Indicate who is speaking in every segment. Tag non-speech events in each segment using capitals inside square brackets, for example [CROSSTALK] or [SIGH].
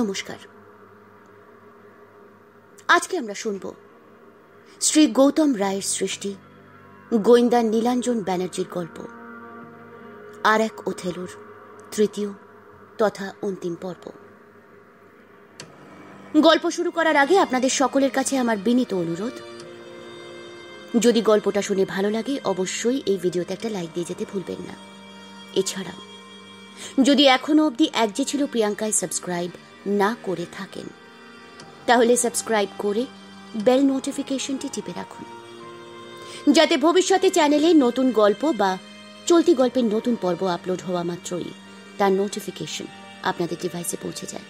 Speaker 1: নমস্কার আজকে আমরা শুনব শ্রী গৌতম রায়ের সৃষ্টি গোয়েন্দা নীলাঞ্জন ব্যানার্জির গল্প আর এক ওথেলোর তৃতীয় তথা অন্তিম পর্ব গল্প শুরু করার আগে আপনাদের সকলের কাছে আমার বিনীত অনুরোধ যদি গল্পটা শুনে ভালো লাগে অবশ্যই এই ভিডিওতে একটা লাইক দিয়ে যেতে ভুলবেন না এছাড়া যদি এখনও অবধি এক যে ছিল প্রিয়াঙ্কায় সাবস্ক্রাইব না করে থাকেন তাহলে সাবস্ক্রাইব করে বেল নোটিফিকেশনটি টিপে রাখুন যাতে ভবিষ্যতে চ্যানেলে নতুন গল্প বা চলতি গল্পের নতুন পর্ব আপলোড হওয়া মাত্রই তার নোটিফিকেশন আপনাদের ডিভাইসে পৌঁছে যায়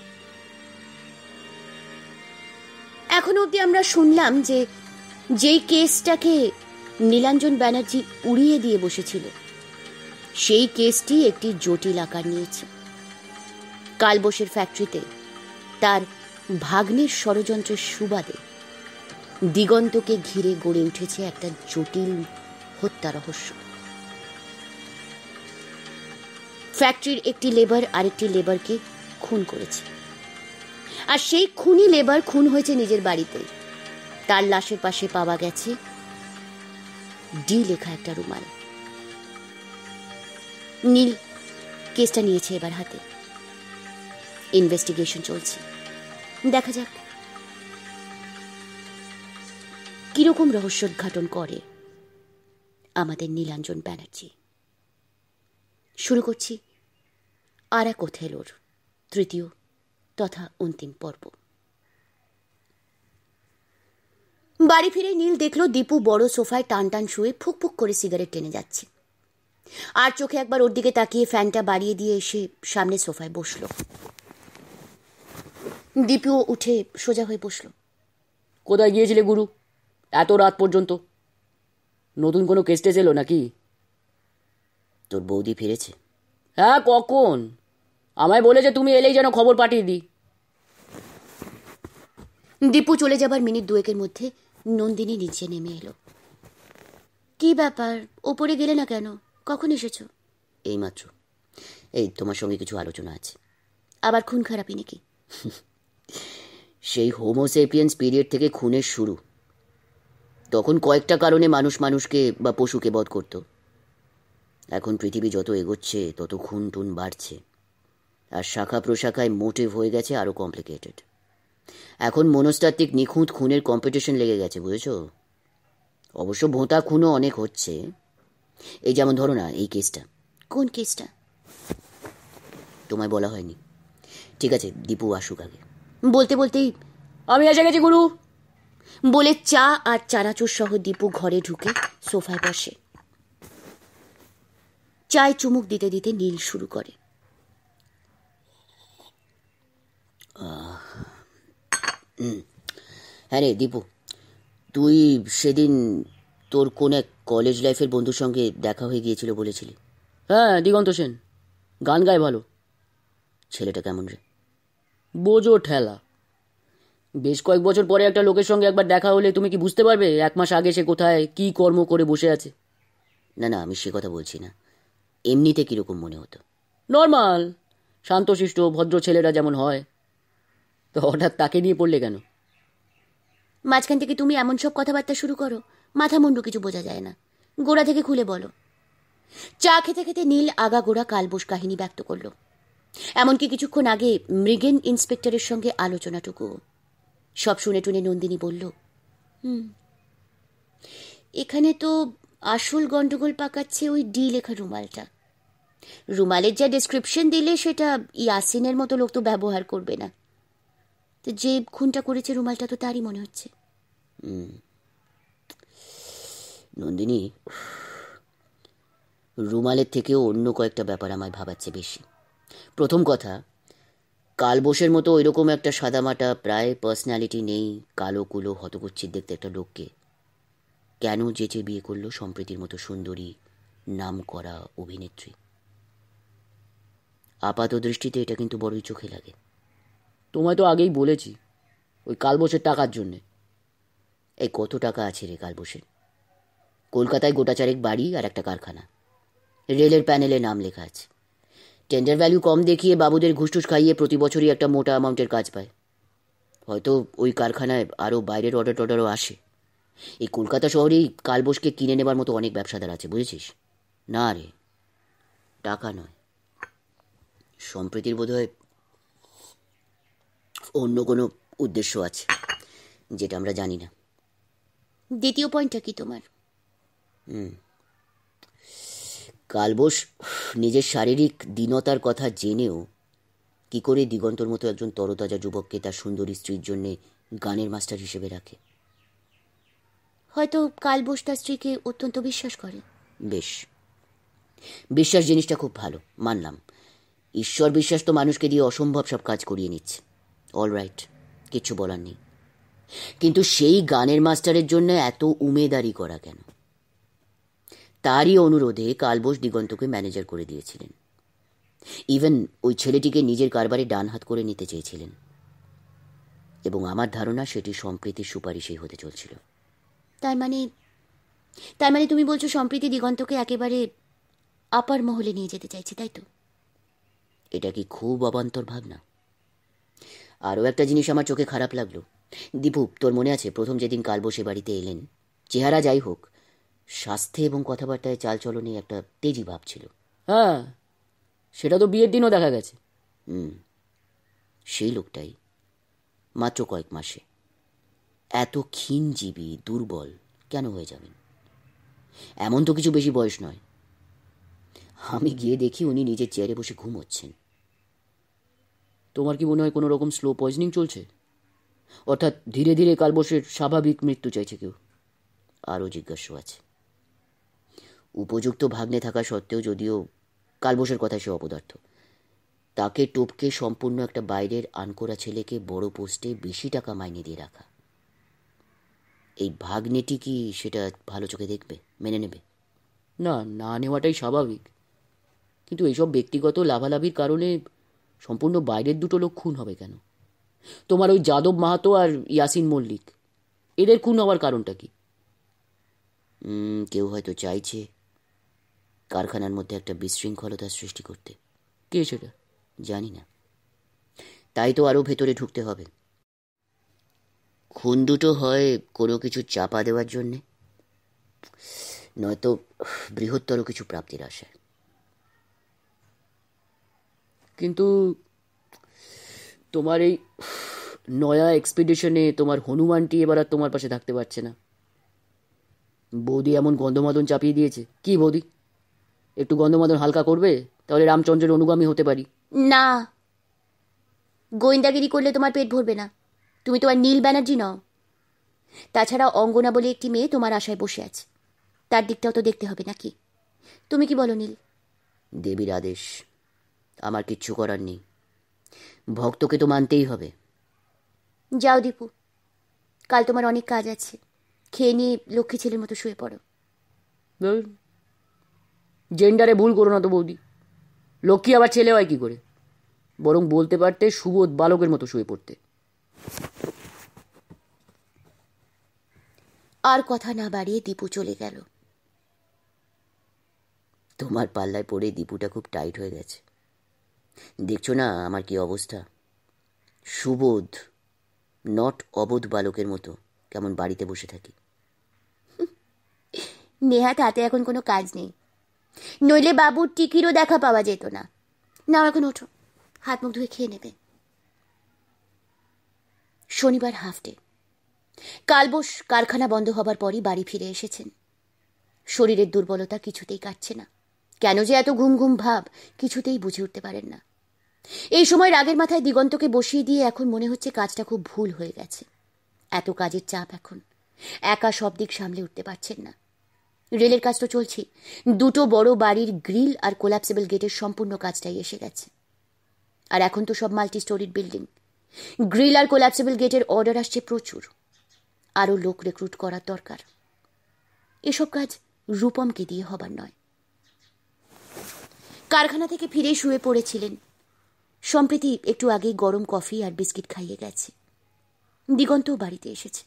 Speaker 1: এখন অবধি আমরা শুনলাম যে যেই কেসটাকে নীলাঞ্জন ব্যানার্জি উড়িয়ে দিয়ে বসেছিল সেই কেসটি একটি জটিল আকার নিয়েছে কালবশের ফ্যাক্টরিতে তার ভাগ্নের ষড়যন্ত্রের সুবাদে দিগন্তকে ঘিরে গড়ে উঠেছে একটা জটিল হত্যা রহস্য ফ্যাক্টরির একটি লেবার আরেকটি লেবারকে খুন করেছে আর সেই খুনি লেবার খুন হয়েছে নিজের বাড়িতে তার লাশের পাশে পাওয়া গেছে ডি লেখা একটা রুমাল নীল কেসটা নিয়েছে এবার হাতে ইনভেস্টিগেশন চলছে দেখা যাক রহস্য রহস্যোদ্ঘাটন করে আমাদের নীলাঞ্জন ব্যানার্জি শুরু করছি আর এক ওথেলোর তৃতীয় তথা অন্তিম পর্ব বাড়ি ফিরে নীল দেখল দীপু বড় সোফায় টান টান শুয়ে ফুকফুক করে সিগারেট টেনে যাচ্ছে আর চোখে একবার ওর দিকে তাকিয়ে ফ্যানটা বাড়িয়ে দিয়ে এসে সামনে সোফায় বসলো দীপিও উঠে সোজা হয়ে বসল কোথায় গিয়েছিলে গুরু এত রাত পর্যন্ত নতুন কোনো কেস এলো নাকি তোর বৌদি ফিরেছে হ্যাঁ কখন আমায় বলেছে তুমি এলেই যেন খবর পাঠিয়ে দিই দীপু চলে যাবার মিনিট দুয়েকের মধ্যে নন্দিনী নিচে নেমে এলো কি ব্যাপার ওপরে গেলে না কেন কখন এসেছো এইমাত্র এই তোমার সঙ্গে কিছু আলোচনা আছে আবার খুন খারাপই নাকি [LAUGHS] সেই হোমোসেপিয়েন্স পিরিয়ড থেকে খুনের শুরু তখন কয়েকটা কারণে মানুষ মানুষকে বা পশুকে বধ করত এখন পৃথিবী যত এগোচ্ছে তত খুন টুন বাড়ছে আর শাখা প্রশাখায় মোটিভ হয়ে গেছে আরও কমপ্লিকেটেড এখন মনস্তাত্ত্বিক নিখুঁত খুনের কম্পিটিশন লেগে গেছে বুঝেছ অবশ্য ভোঁতা খুনও অনেক হচ্ছে এই যেমন ধরো না এই কেসটা কোন কেসটা তোমায় বলা হয়নি ঠিক আছে দীপু আসুক আগে বলতে বলতেই আমি এসে গেছি গুরু বলে চা আর চানাচুর সহ দীপু ঘরে ঢুকে সোফায় বসে চায় চুমুক দিতে দিতে নীল শুরু করে হ্যাঁ রে দীপু তুই সেদিন তোর কোন এক কলেজ লাইফের বন্ধুর সঙ্গে দেখা হয়ে গিয়েছিল বলেছিলি হ্যাঁ দিগন্ত সেন গান গায় ভালো ছেলেটা কেমন রে বোঝো ঠেলা বেশ কয়েক বছর পরে একটা লোকের সঙ্গে একবার দেখা হলে তুমি কি বুঝতে পারবে এক মাস আগে সে কোথায় কি কর্ম করে বসে আছে না না আমি সে কথা বলছি না এমনিতে কীরকম মনে হতো নর্মাল শান্তশিষ্ট ভদ্র ছেলেরা যেমন হয় তো হঠাৎ তাকে নিয়ে পড়লে কেন মাঝখান থেকে তুমি এমন সব কথাবার্তা শুরু করো মাথা মুন্ডু কিছু বোঝা যায় না গোড়া থেকে খুলে বলো চা খেতে খেতে নীল আগা গোড়া কালবোস কাহিনী ব্যক্ত করলো এমনকি কিছুক্ষণ আগে মৃগেন ইন্সপেক্টরের সঙ্গে আলোচনাটুকু সব শুনে টুনে নন্দিনী বলল হুম এখানে তো আসল গন্ডগোল পাকাচ্ছে ওই ডি লেখা রুমালটা রুমালের যা ডেসক্রিপশন দিলে সেটা ইয়াসিনের মতো লোক তো ব্যবহার করবে না তো যে খুনটা করেছে রুমালটা তো তারই মনে হচ্ছে নন্দিনী রুমালের থেকে অন্য কয়েকটা ব্যাপার আমায় ভাবাচ্ছে বেশি প্রথম কথা কালবোসের মতো ওইরকম একটা সাদামাটা প্রায় পার্সোনালিটি নেই কালো কুলো হতকুচ্ছির দেখতে একটা লোককে কেন যেচে বিয়ে করলো সম্প্রীতির মতো সুন্দরী নাম করা অভিনেত্রী আপাত দৃষ্টিতে এটা কিন্তু বড়ই চোখে লাগে তোমায় তো আগেই বলেছি ওই কালবোসের টাকার জন্যে এই কত টাকা আছে রে কালবোসের কলকাতায় গোটা চারেক বাড়ি আর একটা কারখানা রেলের প্যানেলে নাম লেখা আছে টেন্ডার ভ্যালু কম দেখিয়ে বাবুদের ঘুষটুস খাইয়ে প্রতি বছরই একটা মোটা অ্যামাউন্টের কাজ পায় হয়তো ওই কারখানায় আরও বাইরের অর্ডার টর্ডারও আসে এই কলকাতা শহরেই কালবোসকে কিনে নেবার মতো অনেক ব্যবসাদার আছে বুঝেছিস না রে টাকা নয় সম্প্রীতির বোধহয় অন্য কোনো উদ্দেশ্য আছে যেটা আমরা জানি না দ্বিতীয় পয়েন্টটা কি তোমার হুম কালবোস নিজের শারীরিক দীনতার কথা জেনেও কি করে দিগন্তর মতো একজন তরতাজা যুবককে তার সুন্দরী স্ত্রীর জন্যে গানের মাস্টার হিসেবে রাখে হয়তো কাল বোস তার স্ত্রীকে অত্যন্ত বিশ্বাস করে বেশ বিশ্বাস জিনিসটা খুব ভালো মানলাম ঈশ্বর বিশ্বাস তো মানুষকে দিয়ে অসম্ভব সব কাজ করিয়ে নিচ্ছে অল রাইট কিছু বলার নেই কিন্তু সেই গানের মাস্টারের জন্য এত উমেদারি করা কেন তারই অনুরোধে কালবোস দিগন্তকে ম্যানেজার করে দিয়েছিলেন ইভেন ওই ছেলেটিকে নিজের কারবারে ডান হাত করে নিতে চেয়েছিলেন এবং আমার ধারণা সেটি সম্প্রীতির সুপারিশেই হতে চলছিল তার মানে তার মানে তুমি বলছো সম্প্রীতি দিগন্তকে একেবারে আপার মহলে নিয়ে যেতে চাইছে তাই তো এটা কি খুব অবান্তর ভাবনা আরও একটা জিনিস আমার চোখে খারাপ লাগলো দীপু তোর মনে আছে প্রথম যেদিন কালবোস সে বাড়িতে এলেন চেহারা যাই হোক স্বাস্থ্যে এবং কথাবার্তায় চালচলনে একটা তেজি ভাব ছিল হ্যাঁ সেটা তো বিয়ের দিনও দেখা গেছে হুম সেই লোকটাই মাত্র কয়েক মাসে এত ক্ষীণজীবী দুর্বল কেন হয়ে যাবেন এমন তো কিছু বেশি বয়স নয় আমি গিয়ে দেখি উনি নিজের চেয়ারে বসে ঘুমোচ্ছেন তোমার কি মনে হয় কোনো রকম স্লো পয়জনিং চলছে অর্থাৎ ধীরে ধীরে কাল বসে স্বাভাবিক মৃত্যু চাইছে কেউ আরও জিজ্ঞাসা আছে উপযুক্ত ভাগ্নে থাকা সত্ত্বেও যদিও কালবোসের কথা সে অপদার্থ তাকে টোপকে সম্পূর্ণ একটা বাইরের আনকোরা ছেলেকে বড় পোস্টে বেশি টাকা মাইনে দিয়ে রাখা এই ভাগ্নেটি কি সেটা ভালো চোখে দেখবে মেনে নেবে না না নেওয়াটাই স্বাভাবিক কিন্তু এইসব ব্যক্তিগত লাভালাভির কারণে সম্পূর্ণ বাইরের দুটো লোক খুন হবে কেন তোমার ওই যাদব মাহাতো আর ইয়াসিন মল্লিক এদের খুন হওয়ার কারণটা কি কেউ হয়তো চাইছে কারখানার মধ্যে একটা বিশৃঙ্খলতার সৃষ্টি করতে কে সেটা জানি না তাই তো আরও ভেতরে ঢুকতে হবে খুন দুটো হয় কোনো কিছু চাপা দেওয়ার জন্যে নয়তো বৃহত্তর কিছু প্রাপ্তির আশায় কিন্তু তোমার এই নয়া এক্সপিডিশনে তোমার হনুমানটি এবার আর তোমার পাশে থাকতে পারছে না বৌদি এমন গন্ধমাদন চাপিয়ে দিয়েছে কি বৌদি একটু গন্ধমাদন হালকা করবে তাহলে রামচন্দ্রের অনুগামী হতে পারি না গোয়েন্দাগিরি করলে তোমার পেট ভরবে না তুমি তোমার নীল ব্যানার্জি নও তাছাড়া অঙ্গনা বলে একটি মেয়ে তোমার আশায় বসে আছে তার দিকটাও তো দেখতে হবে নাকি তুমি কি বলো নীল দেবীর আদেশ আমার কিচ্ছু করার নেই ভক্তকে তো মানতেই হবে যাও দীপু কাল তোমার অনেক কাজ আছে খেয়ে নিয়ে লক্ষ্মী ছেলের মতো শুয়ে পড়ো জেন্ডারে ভুল করো না তো বৌদি লক্ষ্মী আবার ছেলে হয় কী করে বরং বলতে পারতে সুবোধ বালকের মতো শুয়ে পড়তে আর কথা না বাড়িয়ে দীপু চলে গেল তোমার পাল্লায় পড়ে দীপুটা খুব টাইট হয়ে গেছে দেখছো না আমার কি অবস্থা সুবোধ নট অবোধ বালকের মতো কেমন বাড়িতে বসে থাকি নেহা তাতে এখন কোনো কাজ নেই নইলে বাবুর টিকিরও দেখা পাওয়া যেত না নাও এখন ওঠো হাত মুখ ধুয়ে খেয়ে নেবে শনিবার হাফ ডে কালবোস কারখানা বন্ধ হবার পরই বাড়ি ফিরে এসেছেন শরীরের দুর্বলতা কিছুতেই কাটছে না কেন যে এত ঘুম ঘুম ভাব কিছুতেই বুঝে উঠতে পারেন না এই সময় রাগের মাথায় দিগন্তকে বসিয়ে দিয়ে এখন মনে হচ্ছে কাজটা খুব ভুল হয়ে গেছে এত কাজের চাপ এখন একা সব দিক সামলে উঠতে পারছেন না রেলের কাজ তো চলছেই দুটো বড় বাড়ির গ্রিল আর কোলাপসেবল গেটের সম্পূর্ণ কাজটাই এসে গেছে আর এখন তো সব মাল্টি স্টোরিড বিল্ডিং গ্রিল আর কোলাপসেবল গেটের অর্ডার আসছে প্রচুর আরও লোক রেক্রুট করার দরকার এসব কাজ রূপমকে দিয়ে হবার নয় কারখানা থেকে ফিরে শুয়ে পড়েছিলেন সম্প্রতি একটু আগেই গরম কফি আর বিস্কিট খাইয়ে গেছে দিগন্তও বাড়িতে এসেছে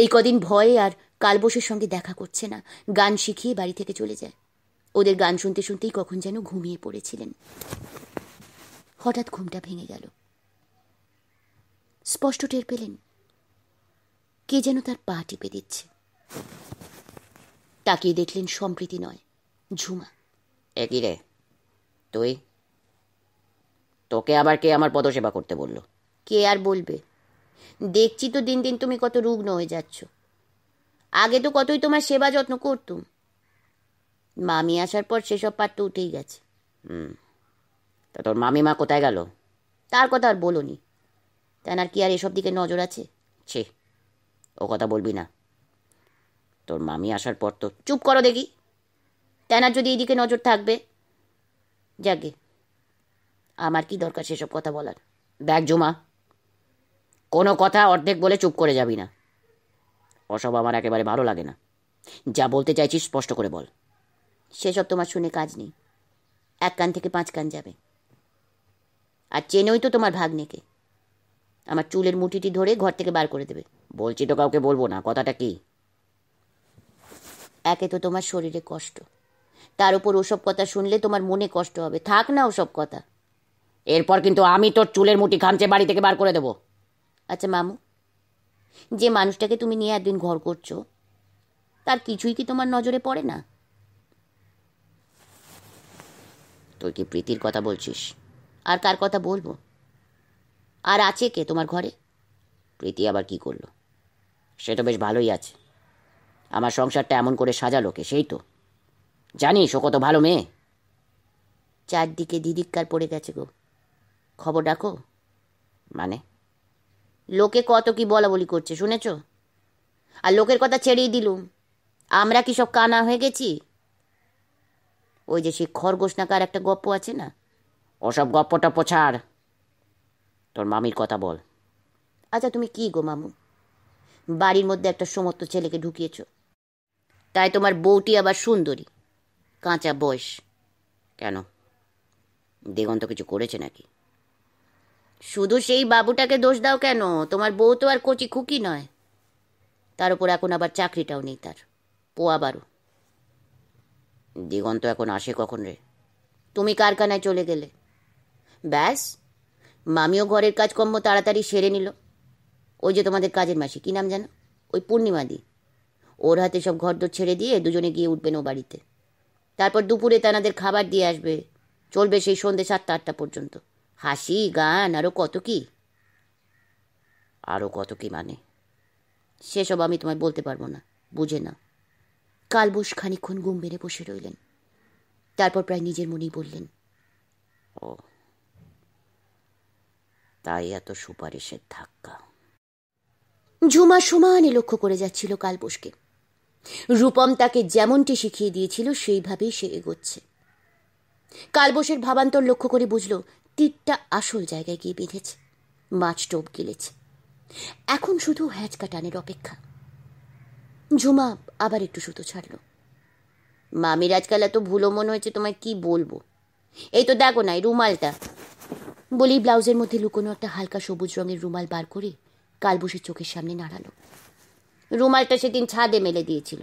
Speaker 1: এই কদিন ভয়ে আর কালবসের সঙ্গে দেখা করছে না গান শিখিয়ে বাড়ি থেকে চলে যায় ওদের গান শুনতে শুনতেই কখন যেন ঘুমিয়ে পড়েছিলেন হঠাৎ ঘুমটা ভেঙে গেল স্পষ্ট টের পেলেন কে যেন তার পা টিপে দিচ্ছে তাকিয়ে দেখলেন সম্প্রীতি নয় ঝুমা একই রে তুই তোকে আবার কে আমার পদসেবা করতে বলল কে আর বলবে দেখছি তো দিন দিন তুমি কত রুগ্ন হয়ে যাচ্ছ আগে তো কতই তোমার সেবা যত্ন করতুম মামি আসার পর সেসব পার তো উঠেই গেছে হুম তা তোর মামিমা কোথায় গেল তার কথা আর বলোনি তেনার কি আর এসব দিকে নজর আছে ছে ও কথা বলবি না তোর মামি আসার পর তো চুপ করো দেখি তেনার যদি এইদিকে নজর থাকবে যাকে আমার কি দরকার সেসব কথা বলার দেখ জমা কোনো কথা অর্ধেক বলে চুপ করে যাবি না ওসব আমার একেবারে ভালো লাগে না যা বলতে চাইছিস স্পষ্ট করে বল সেসব তোমার শুনে কাজ নেই এক কান থেকে পাঁচ কান যাবে আর চেনেই তো তোমার ভাগ্নেকে আমার চুলের মুঠিটি ধরে ঘর থেকে বার করে দেবে বলছি তো কাউকে বলবো না কথাটা কি একে তো তোমার শরীরে কষ্ট তার উপর ওসব কথা শুনলে তোমার মনে কষ্ট হবে থাক না ওসব কথা এরপর কিন্তু আমি তোর চুলের মুঠি খামচে বাড়ি থেকে বার করে দেবো আচ্ছা মামু যে মানুষটাকে তুমি নিয়ে একদিন ঘর করছো তার কিছুই কি তোমার নজরে পড়ে না তোর কি প্রীতির কথা বলছিস আর কার কথা বলবো আর আছে কে তোমার ঘরে প্রীতি আবার কি করলো সেটা বেশ ভালোই আছে আমার সংসারটা এমন করে সাজালোকে সেই তো জানিস ও কত ভালো মেয়ে চারদিকে দিদিক্কার পড়ে গেছে গো খবর ডাকো মানে লোকে কত কি বলা বলি করছে শুনেছ আর লোকের কথা ছেড়েই দিলুম আমরা কি সব কানা হয়ে গেছি ওই যে সেই খরগোশ নাকার একটা গপ্প আছে না ওসব গপ্পটা পোছার তোর মামির কথা বল আচ্ছা তুমি কি গো মামু বাড়ির মধ্যে একটা সমস্ত ছেলেকে ঢুকিয়েছ তাই তোমার বউটি আবার সুন্দরী কাঁচা বয়স কেন দিগন্ত কিছু করেছে নাকি শুধু সেই বাবুটাকে দোষ দাও কেন তোমার বউ তো আর কচি খুকি নয় তার উপর এখন আবার চাকরিটাও নেই তার পোয়া বারো দিগন্ত এখন আসে কখন রে তুমি কারখানায় চলে গেলে ব্যাস মামিও ঘরের কাজকর্ম তাড়াতাড়ি সেরে নিল ওই যে তোমাদের কাজের মাসি কী নাম জানো ওই পূর্ণিমাদি ওর হাতে সব ঘর দোর ছেড়ে দিয়ে দুজনে গিয়ে উঠবেন ও বাড়িতে তারপর দুপুরে তানাদের খাবার দিয়ে আসবে চলবে সেই সন্ধ্যে সাতটা আটটা পর্যন্ত হাসি গান আরও কত কি আরও কত কি মানে সেসব আমি তোমায় বলতে পারবো না বুঝে না কালবোস খানিক্ষণ গুম বেড়ে বসে রইলেন তারপর প্রায় নিজের মনেই বললেন ও তাই এত সুপারিশের ধাক্কা ঝুমা সমানে লক্ষ্য করে যাচ্ছিল কালবোসকে রূপম তাকে যেমনটি শিখিয়ে দিয়েছিল সেইভাবেই সে এগোচ্ছে কালবোসের ভাবান্তর লক্ষ্য করে বুঝল তীরটা আসল জায়গায় গিয়ে বেঁধেছে মাছ টোপ গিলেছে এখন শুধু হ্যাঁচকা টানের অপেক্ষা ঝুমা আবার একটু সুতো ছাড়ল মামির আজকাল এত ভুলো মনে হয়েছে তোমায় কি বলবো এই তো দেখো নাই রুমালটা বলি ব্লাউজের মধ্যে লুকোনো একটা হালকা সবুজ রঙের রুমাল বার করে কালবসের চোখের সামনে নাড়ালো রুমালটা সেদিন ছাদে মেলে দিয়েছিল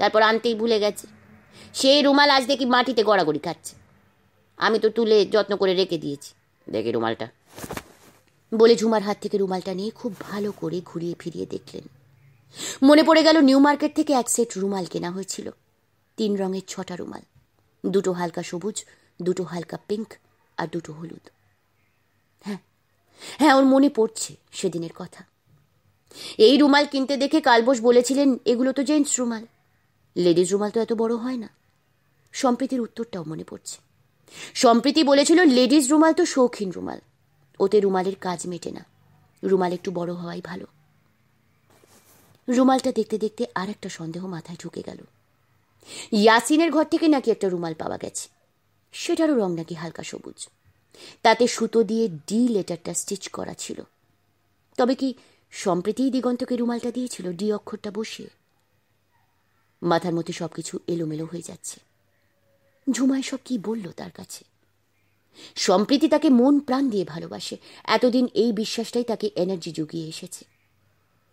Speaker 1: তারপর আনতেই ভুলে গেছে সেই রুমাল আজ দেখি মাটিতে গড়াগড়ি খাচ্ছে আমি তো তুলে যত্ন করে রেখে দিয়েছি দেখে রুমালটা বলে ঝুমার হাত থেকে রুমালটা নিয়ে খুব ভালো করে ঘুরিয়ে ফিরিয়ে দেখলেন মনে পড়ে গেল নিউ মার্কেট থেকে এক সেট রুমাল কেনা হয়েছিল তিন রঙের ছটা রুমাল দুটো হালকা সবুজ দুটো হালকা পিঙ্ক আর দুটো হলুদ হ্যাঁ হ্যাঁ ওর মনে পড়ছে সেদিনের কথা এই রুমাল কিনতে দেখে কালবোস বলেছিলেন এগুলো তো জেন্টস রুমাল লেডিজ রুমাল তো এত বড় হয় না সম্প্রীতির উত্তরটাও মনে পড়ছে সম্প্রীতি বলেছিল লেডিস রুমাল তো শৌখিন রুমাল ওতে রুমালের কাজ মেটে না রুমাল একটু বড় হওয়াই ভালো রুমালটা দেখতে দেখতে আর একটা সন্দেহ মাথায় ঢুকে গেল ইয়াসিনের ঘর থেকে নাকি একটা রুমাল পাওয়া গেছে সেটারও রং নাকি হালকা সবুজ তাতে সুতো দিয়ে ডি লেটারটা স্টিচ করা ছিল তবে কি সম্প্রীতিই দিগন্তকে রুমালটা দিয়েছিল ডি অক্ষরটা বসিয়ে মাথার মধ্যে সবকিছু এলোমেলো হয়ে যাচ্ছে ঝুমায় সব কি বলল তার কাছে সম্প্রীতি তাকে মন প্রাণ দিয়ে ভালোবাসে এতদিন এই বিশ্বাসটাই তাকে এনার্জি জুগিয়ে এসেছে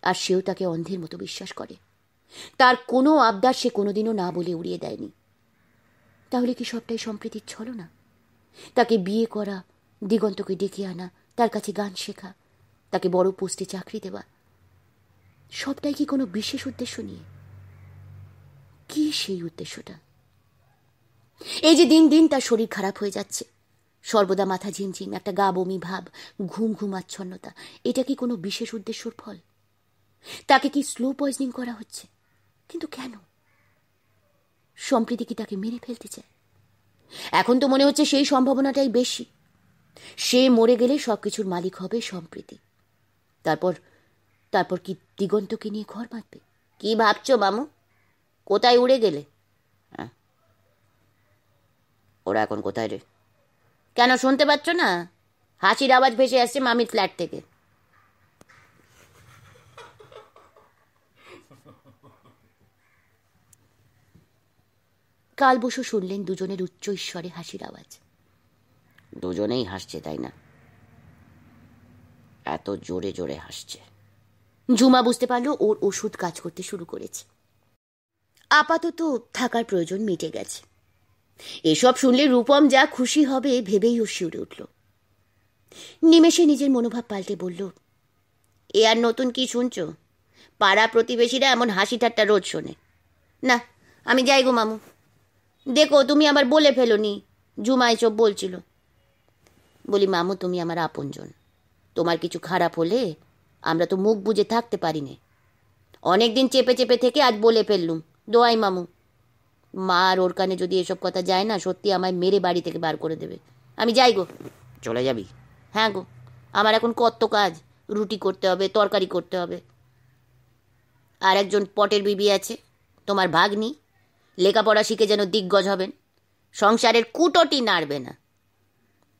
Speaker 1: আর সেও তাকে অন্ধের মতো বিশ্বাস করে তার কোনো আবদার সে কোনোদিনও না বলে উড়িয়ে দেয়নি তাহলে কি সবটাই সম্প্রীতির ছলো না তাকে বিয়ে করা দিগন্তকে ডেকে আনা তার কাছে গান শেখা তাকে বড় পোস্টে চাকরি দেওয়া সবটাই কি কোনো বিশেষ উদ্দেশ্য নিয়ে কি সেই উদ্দেশ্যটা এই যে দিন দিন তার শরীর খারাপ হয়ে যাচ্ছে সর্বদা মাথা ঝিমঝিম একটা গা বমি ভাব ঘুম ঘুম আচ্ছন্নতা এটা কি কোনো বিশেষ উদ্দেশ্যর ফল তাকে কি স্লো পয়জনিং করা হচ্ছে কিন্তু কেন সম্প্রীতি কি তাকে মেরে ফেলতে চায় এখন তো মনে হচ্ছে সেই সম্ভাবনাটাই বেশি সে মরে গেলে সব কিছুর মালিক হবে সম্প্রীতি তারপর তারপর কি দিগন্তকে নিয়ে ঘর বাঁধবে কি ভাবছো মামু কোথায় উড়ে গেলে হ্যাঁ ওরা এখন কোথায় রে কেন শুনতে পাচ্ছ না হাসির আওয়াজ ভেসে আসছে মামির ফ্ল্যাট থেকে কাল বসু শুনলেন দুজনের উচ্চ ঈশ্বরে হাসির আওয়াজ দুজনেই হাসছে তাই না এত জোরে জোরে হাসছে জুমা বুঝতে পারলো ওর ওষুধ কাজ করতে শুরু করেছে আপাতত থাকার প্রয়োজন মিটে গেছে এসব শুনলে রূপম যা খুশি হবে ভেবেই ও শিউরে উঠল নিমেষে নিজের মনোভাব পাল্টে বলল এ আর নতুন কি শুনছ পাড়া প্রতিবেশীরা এমন হাসি ঠাট্টা রোজ শোনে না আমি যাই গো মামু দেখো তুমি আবার বলে ফেলোনি জুমা এসব বলছিল বলি মামু তুমি আমার আপনজন তোমার কিছু খারাপ হলে আমরা তো মুখ বুঝে থাকতে পারি না অনেক দিন চেপে চেপে থেকে আজ বলে ফেললুম দোয়াই মামু মা আর ওর কানে যদি এসব কথা যায় না সত্যি আমায় মেরে বাড়ি থেকে বার করে দেবে আমি যাই গো চলে যাবি হ্যাঁ গো আমার এখন কত কাজ রুটি করতে হবে তরকারি করতে হবে আর একজন পটের বিবি আছে তোমার ভাগ্নি লেখাপড়া শিখে যেন দিগ্গজ হবেন সংসারের কুটোটি নাড়বে না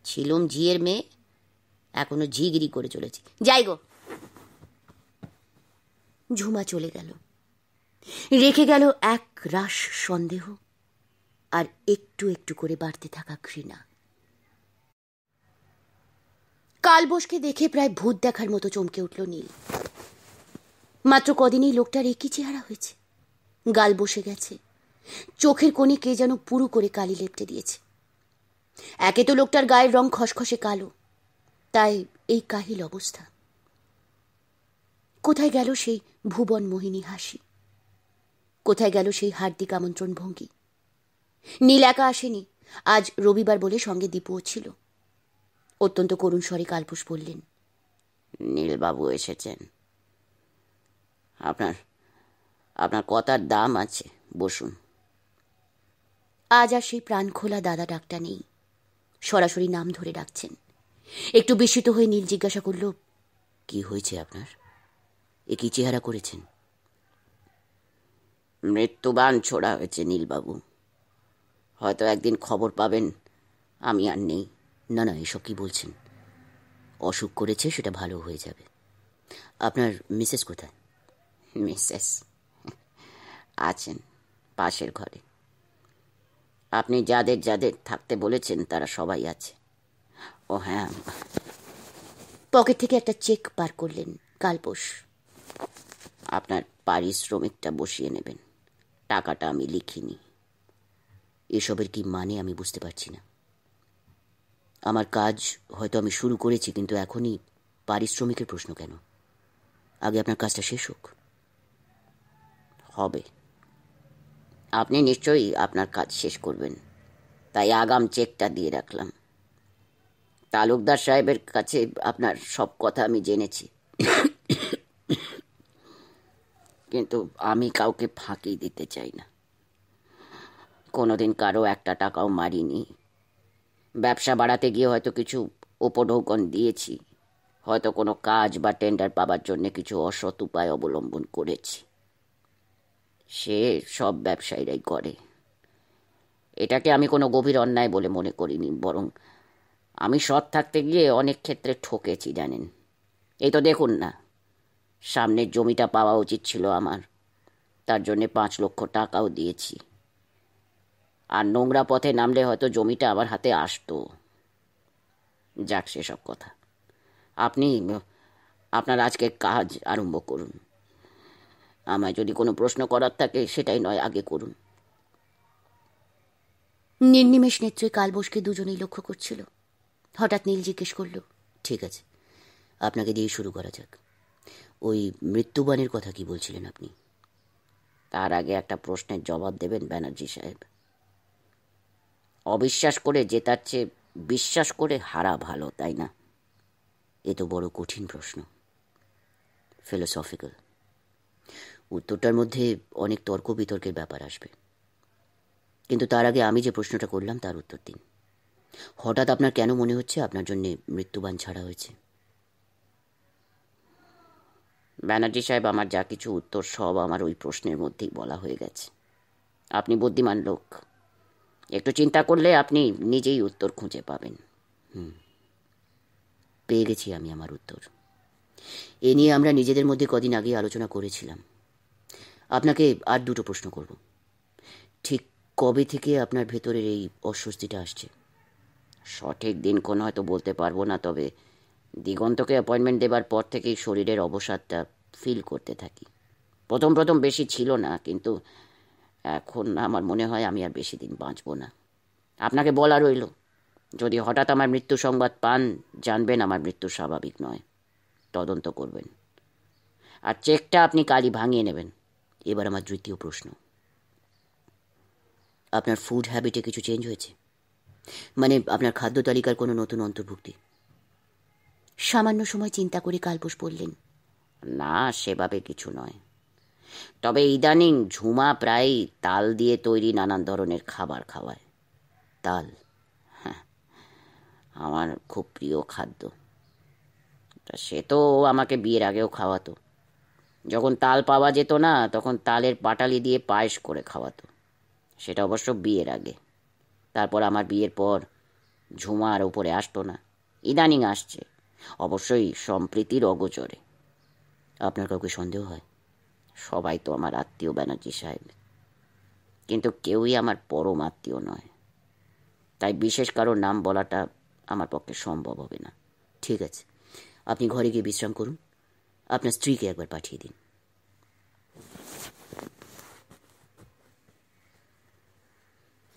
Speaker 1: ছিলুম ঝিয়ের মেয়ে এখনো ঝিগিরি করে চলেছি যাই গো ঝুমা চলে গেল রেখে গেল এক রাস সন্দেহ আর একটু একটু করে বাড়তে থাকা ঘৃণা কালবোসকে দেখে প্রায় ভূত দেখার মতো চমকে উঠল নীল মাত্র কদিনই লোকটার একই চেহারা হয়েছে গাল বসে গেছে চোখের কোণে কে যেন পুরু করে কালি লেপটে দিয়েছে একে তো লোকটার গায়ের রং খসখসে কালো তাই এই কাহিল অবস্থা কোথায় গেল সেই ভুবন মোহিনী হাসি কোথায় গেল সেই হার্দিক আমন্ত্রণ ভঙ্গি নীল একা আসেনি আজ রবিবার বলে সঙ্গে দীপুও ছিল অত্যন্ত করুণ স্বরে কালপুষ বললেন নীলবাবু এসেছেন আপনার আপনার কথার দাম আছে বসুন আজ আর সেই প্রাণ খোলা দাদা ডাকটা নেই সরাসরি নাম ধরে ডাকছেন একটু বিস্মিত হয়ে নীল জিজ্ঞাসা করল কি হয়েছে আপনার এ কি চেহারা করেছেন মৃত্যুবান ছোড়া হয়েছে নীলবাবু হয়তো একদিন খবর পাবেন আমি আর নেই না না এসব কী বলছেন অসুখ করেছে সেটা ভালো হয়ে যাবে আপনার মিসেস কোথায় মিসেস আছেন পাশের ঘরে আপনি যাদের যাদের থাকতে বলেছেন তারা সবাই আছে ও হ্যাঁ পকেট থেকে একটা চেক পার করলেন কালপোষ আপনার পারিশ্রমিকটা বসিয়ে নেবেন টাকাটা আমি লিখিনি এসবের কি মানে আমি বুঝতে পারছি না আমার কাজ হয়তো আমি শুরু করেছি কিন্তু এখনই পারিশ্রমিকের প্রশ্ন কেন আগে আপনার কাজটা শেষ হোক হবে আপনি নিশ্চয়ই আপনার কাজ শেষ করবেন তাই আগাম চেকটা দিয়ে রাখলাম তালুকদার সাহেবের কাছে আপনার সব কথা আমি জেনেছি কিন্তু আমি কাউকে ফাঁকি দিতে চাই না কোনোদিন কারো একটা টাকাও মারিনি ব্যবসা বাড়াতে গিয়ে হয়তো কিছু উপঢৌকন দিয়েছি হয়তো কোনো কাজ বা টেন্ডার পাবার জন্য কিছু অসৎ উপায় অবলম্বন করেছি সে সব ব্যবসায়ীরাই করে এটাকে আমি কোনো গভীর অন্যায় বলে মনে করিনি বরং আমি সৎ থাকতে গিয়ে অনেক ক্ষেত্রে ঠকেছি জানেন এই তো দেখুন না সামনের জমিটা পাওয়া উচিত ছিল আমার তার জন্যে পাঁচ লক্ষ টাকাও দিয়েছি আর নোংরা পথে নামলে হয়তো জমিটা আমার হাতে আসতো যাক সেসব কথা আপনি আপনার আজকে কাজ আরম্ভ করুন আমায় যদি কোনো প্রশ্ন করার থাকে সেটাই নয় আগে করুন নির্নিমেষ নেত্রী কালবোসকে দুজনেই লক্ষ্য করছিল হঠাৎ নীল জিজ্ঞেস করল ঠিক আছে আপনাকে দিয়ে শুরু করা যাক ওই মৃত্যুবাণীর কথা কি বলছিলেন আপনি তার আগে একটা প্রশ্নের জবাব দেবেন ব্যানার্জি সাহেব অবিশ্বাস করে জেতার চেয়ে বিশ্বাস করে হারা ভালো তাই না এ তো বড় কঠিন প্রশ্ন ফিলোসফিক্যাল উত্তরটার মধ্যে অনেক তর্ক বিতর্কের ব্যাপার আসবে কিন্তু তার আগে আমি যে প্রশ্নটা করলাম তার উত্তর দিন হঠাৎ আপনার কেন মনে হচ্ছে আপনার জন্যে মৃত্যুবান ছাড়া হয়েছে ব্যানার্জি সাহেব আমার যা কিছু উত্তর সব আমার ওই প্রশ্নের মধ্যেই বলা হয়ে গেছে আপনি বুদ্ধিমান লোক একটু চিন্তা করলে আপনি নিজেই উত্তর খুঁজে পাবেন হুম পেয়ে গেছি আমি আমার উত্তর এ নিয়ে আমরা নিজেদের মধ্যে কদিন আগে আলোচনা করেছিলাম আপনাকে আর দুটো প্রশ্ন করব ঠিক কবে থেকে আপনার ভেতরের এই অস্বস্তিটা আসছে সঠিক দিন কোনো হয়তো বলতে পারবো না তবে দিগন্তকে অ্যাপয়েন্টমেন্ট দেবার পর থেকেই শরীরের অবসাদটা ফিল করতে থাকি প্রথম প্রথম বেশি ছিল না কিন্তু এখন আমার মনে হয় আমি আর বেশি দিন বাঁচব না আপনাকে বলা রইল যদি হঠাৎ আমার মৃত্যু সংবাদ পান জানবেন আমার মৃত্যু স্বাভাবিক নয় তদন্ত করবেন আর চেকটা আপনি কালই ভাঙিয়ে নেবেন এবার আমার তৃতীয় প্রশ্ন আপনার ফুড হ্যাবিটে কিছু চেঞ্জ হয়েছে মানে আপনার খাদ্য তালিকার কোনো নতুন অন্তর্ভুক্তি সামান্য সময় চিন্তা করে কালপোষ বললেন না সেভাবে কিছু নয় তবে ইদানিং ঝুমা প্রায় তাল দিয়ে তৈরি নানান ধরনের খাবার খাওয়ায় তাল হ্যাঁ আমার খুব প্রিয় খাদ্য তা সে তো আমাকে বিয়ের আগেও খাওয়াতো যখন তাল পাওয়া যেত না তখন তালের পাটালি দিয়ে পায়েস করে খাওয়াতো সেটা অবশ্য বিয়ের আগে তারপর আমার বিয়ের পর ঝুমার উপরে আসতো না ইদানিং আসছে অবশ্যই সম্প্রীতির অগোচরে আপনার কাউকে সন্দেহ হয় সবাই তো আমার আত্মীয় ব্যানার্জি সাহেব কিন্তু কেউই আমার পরম আত্মীয় নয় তাই বিশেষ কারোর নাম বলাটা আমার পক্ষে সম্ভব হবে না ঠিক আছে আপনি ঘরে গিয়ে বিশ্রাম করুন আপনার স্ত্রীকে একবার পাঠিয়ে দিন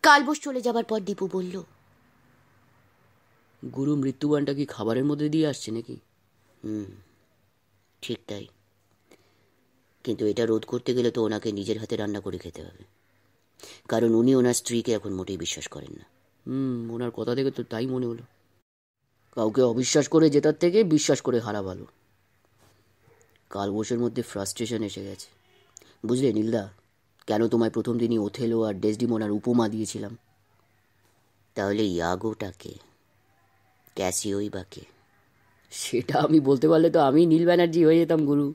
Speaker 1: কালবোস চলে যাবার পর দীপু বলল গুরু মৃত্যুবানটা কি খাবারের মধ্যে দিয়ে আসছে নাকি হুম ঠিক তাই কিন্তু এটা রোধ করতে গেলে তো ওনাকে নিজের হাতে রান্না করে খেতে হবে কারণ উনি ওনার স্ত্রীকে এখন মোটেই বিশ্বাস করেন না হুম ওনার কথা থেকে তো তাই মনে হলো কাউকে অবিশ্বাস করে জেতার থেকে বিশ্বাস করে হারা ভালো কাল বসের মধ্যে ফ্রাস্ট্রেশন এসে গেছে বুঝলে নীলদা কেন তোমায় প্রথম দিনই ওথেলো আর ডেসডিমোনার উপমা দিয়েছিলাম তাহলে ইয়াগোটাকে ক্যাসিওই কে সেটা আমি বলতে পারলে তো আমি নীল ব্যানার্জি হয়ে যেতাম গুরু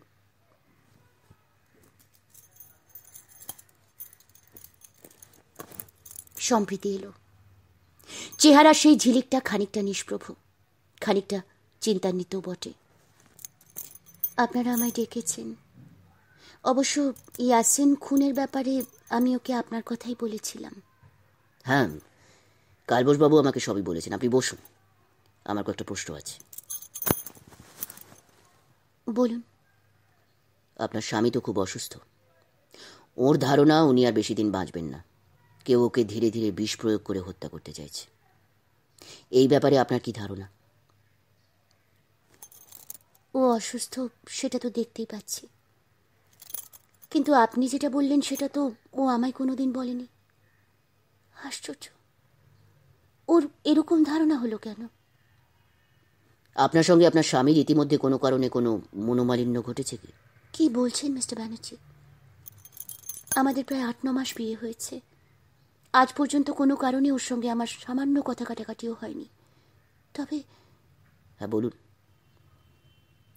Speaker 1: সম্প্রীতি এলো চেহারা সেই ঝিলিকটা খানিকটা নিষ্প্রভ খানিকটা চিন্তান্বিত বটে আপনারা আমায় ডেকেছেন অবশ্য ইয়াসিন খুনের ব্যাপারে আমি ওকে আপনার কথাই বলেছিলাম হ্যাঁ কালবোসবাবু আমাকে সবই বলেছেন আপনি বসুন আমার কয়েকটা প্রশ্ন আছে বলুন আপনার স্বামী তো খুব অসুস্থ ওর ধারণা উনি আর বেশি দিন বাঁচবেন না কেউ ওকে ধীরে ধীরে বিষ প্রয়োগ করে হত্যা করতে চাইছে এই ব্যাপারে আপনার কি ধারণা ও অসুস্থ সেটা তো দেখতেই পাচ্ছি কিন্তু আপনি যেটা বললেন সেটা তো ও আমায় কোনোদিন বলেনি আশ্চর্য ওর এরকম ধারণা হলো কেন আপনার সঙ্গে আপনার স্বামীর ইতিমধ্যে কোনো কারণে কোনো মনোমালিন্য ঘটেছে কি কি বলছেন মিস্টার ব্যানার্জি আমাদের প্রায় আট ন মাস বিয়ে হয়েছে আজ পর্যন্ত কোনো কারণে ওর সঙ্গে আমার সামান্য কথা কাটাকাটিও হয়নি তবে হ্যাঁ বলুন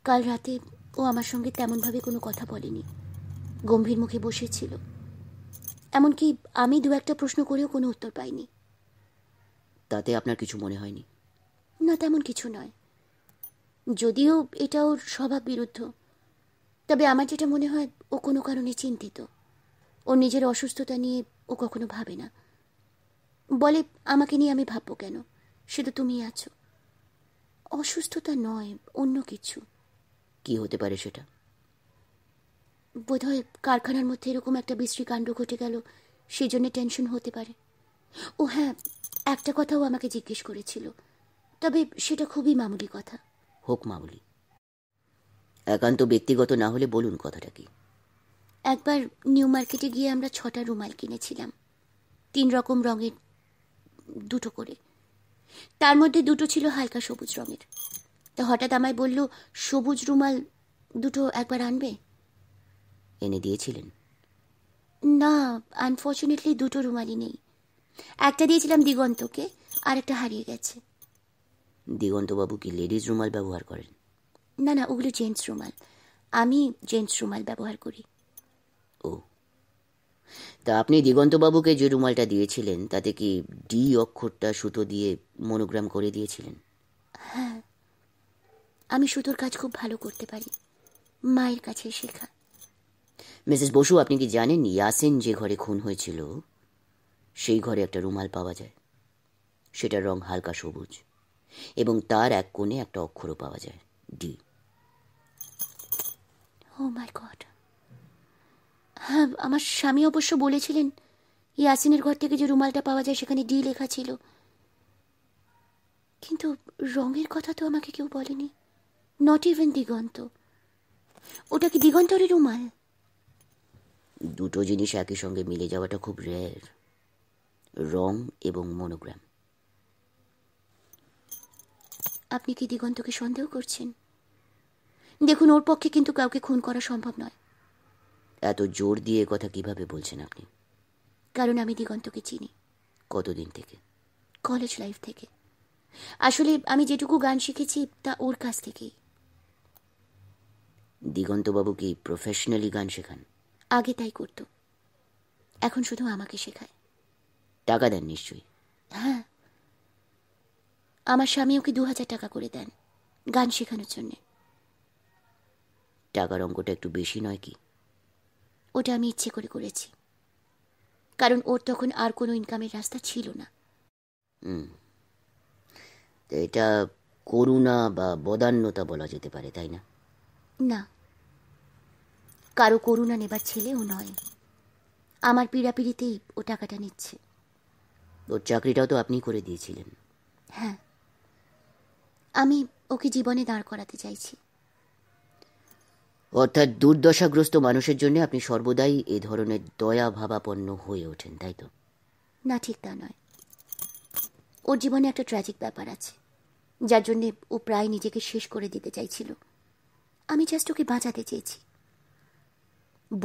Speaker 1: কাল রাতে ও আমার সঙ্গে তেমনভাবে কোনো কথা বলেনি গম্ভীর মুখে বসেছিল এমনকি আমি দু একটা প্রশ্ন করেও কোনো উত্তর পাইনি তাতে আপনার কিছু মনে হয়নি না তেমন কিছু নয় যদিও এটা ওর স্বভাব বিরুদ্ধ তবে আমার যেটা মনে হয় ও কোনো কারণে চিন্তিত ওর নিজের অসুস্থতা নিয়ে ও কখনো ভাবে না বলে আমাকে নিয়ে আমি ভাববো কেন সে তো তুমি আছো অসুস্থতা নয় অন্য কিছু কি হতে পারে সেটা বোধহয় কারখানার মধ্যে এরকম একটা বিশ্রী কাণ্ড ঘটে গেল সেই জন্য টেনশন হতে পারে ও হ্যাঁ একটা কথাও আমাকে জিজ্ঞেস করেছিল তবে সেটা খুবই মামুলি কথা হোক মামুলি একান্ত ব্যক্তিগত না হলে বলুন কথাটা কি একবার নিউ মার্কেটে গিয়ে আমরা ছটা রুমাল কিনেছিলাম তিন রকম রঙের দুটো করে তার মধ্যে দুটো ছিল হালকা সবুজ রঙের তা হঠাৎ আমায় বলল সবুজ রুমাল দুটো একবার আনবে এনে দিয়েছিলেন না আনফর্চুনেটলি দুটো রুমালই নেই একটা দিয়েছিলাম দিগন্তকে আর একটা হারিয়ে গেছে দিগন্তবাবু কি লেডিস রুমাল ব্যবহার করেন না না ওগুলো জেন্টস রুমাল আমি জেন্টস রুমাল ব্যবহার করি ও তা আপনি দিগন্তবাবুকে যে রুমালটা দিয়েছিলেন তাতে কি ডি অক্ষরটা সুতো দিয়ে মনোগ্রাম করে দিয়েছিলেন হ্যাঁ আমি সুতোর কাজ খুব ভালো করতে পারি মায়ের কাছে শেখা মিসেস বসু আপনি কি জানেন ইয়াসিন যে ঘরে খুন হয়েছিল সেই ঘরে একটা রুমাল পাওয়া যায় সেটার রং হালকা সবুজ এবং তার এক কোণে একটা অক্ষরও পাওয়া যায় ডি ও মাই গড হ্যাঁ আমার স্বামী অবশ্য বলেছিলেন ইয়াসিনের ঘর থেকে যে রুমালটা পাওয়া যায় সেখানে ডি লেখা ছিল কিন্তু রঙের কথা তো আমাকে কেউ বলেনি নট ইভেন দিগন্ত ওটা কি দিগন্তরই রুমাল দুটো জিনিস একই সঙ্গে মিলে যাওয়াটা খুব রেয়ার রং এবং মনোগ্রাম আপনি কি দিগন্তকে সন্দেহ করছেন দেখুন ওর পক্ষে কিন্তু কাউকে খুন করা সম্ভব নয় এত জোর দিয়ে কথা কিভাবে বলছেন আপনি কারণ আমি দিগন্তকে চিনি কতদিন থেকে কলেজ লাইফ থেকে আসলে আমি যেটুকু গান শিখেছি তা ওর কাছ থেকেই দিগন্তবাবু কি প্রফেশনালি গান শেখান আগে তাই করত এখন শুধু আমাকে শেখায় টাকা দেন নিশ্চয়ই হ্যাঁ আমার স্বামী ওকে দু হাজার টাকা করে দেন গান শেখানোর জন্যে টাকার অঙ্কটা একটু বেশি নয় কি ওটা আমি ইচ্ছে করে করেছি কারণ ওর তখন আর কোনো ইনকামের রাস্তা ছিল না হুম এটা করুণা বা বদান্যতা বলা যেতে পারে তাই না না কারো করুণা নেবার ছেলেও নয় আমার পীড়াপিড়িতেই ও টাকাটা নিচ্ছে ওর চাকরিটাও তো আপনি করে দিয়েছিলেন হ্যাঁ আমি ওকে জীবনে দাঁড় করাতে চাইছি অর্থাৎ দুর্দশাগ্রস্ত মানুষের জন্য আপনি সর্বদাই এ ধরনের দয়া ভাবাপন্ন হয়ে ওঠেন তাই তো না ঠিক তা নয় ওর জীবনে একটা ট্র্যাজিক ব্যাপার আছে যার জন্যে ও প্রায় নিজেকে শেষ করে দিতে চাইছিল আমি জাস্ট ওকে বাঁচাতে চেয়েছি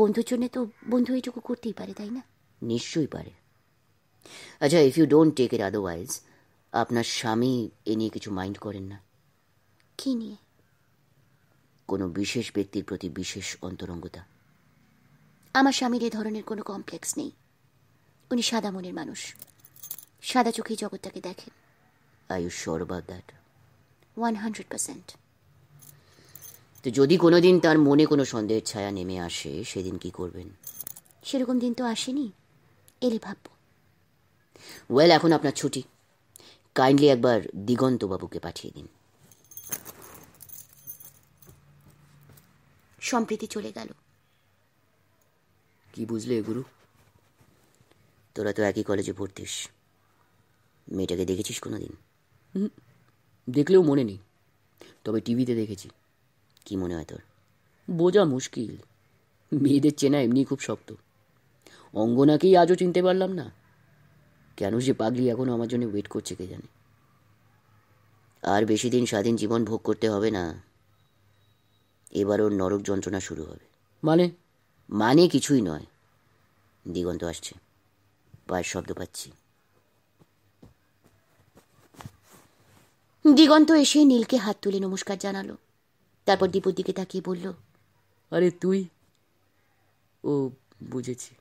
Speaker 1: বন্ধুর জন্য তো বন্ধু এটুকু করতেই পারে তাই না নিশ্চয়ই পারে আচ্ছা if you don't take it otherwise আপনার স্বামী এ নিয়ে কিছু মাইন্ড করেন না কি নিয়ে কোনো বিশেষ ব্যক্তির প্রতি বিশেষ অন্তরঙ্গতা আমার স্বামীর এ ধরনের কোনো কমপ্লেক্স নেই উনি সাদা মনের মানুষ সাদা চোখেই জগৎটাকে দেখেন I you that one hundred percent তো যদি কোনো দিন তার মনে কোনো সন্দেহের ছায়া নেমে আসে সেদিন কি করবেন সেরকম দিন তো আসেনি এলে ভাবব ওয়েল এখন আপনার ছুটি কাইন্ডলি একবার দিগন্তবাবুকে পাঠিয়ে দিন সম্প্রীতি চলে গেল কি বুঝলে গুরু তোরা তো একই কলেজে পড়তিস মেয়েটাকে দেখেছিস কোনো দিন দেখলেও মনে নেই তবে টিভিতে দেখেছি কি মনে হয় তোর বোঝা মুশকিল মেয়েদের চেনা এমনি খুব শক্ত অঙ্গনাকেই আজও চিনতে পারলাম না কেন যে পাগলি এখনো আমার জন্য ওয়েট করছে কে জানে আর বেশি দিন স্বাধীন জীবন ভোগ করতে হবে না এবার ওর নরক যন্ত্রণা শুরু হবে মানে মানে কিছুই নয় দিগন্ত আসছে পায়ের শব্দ পাচ্ছি দিগন্ত এসে নীলকে হাত তুলে নমস্কার জানালো তারপর দীপুর দিকে তাকিয়ে বলল আরে তুই ও বুঝেছি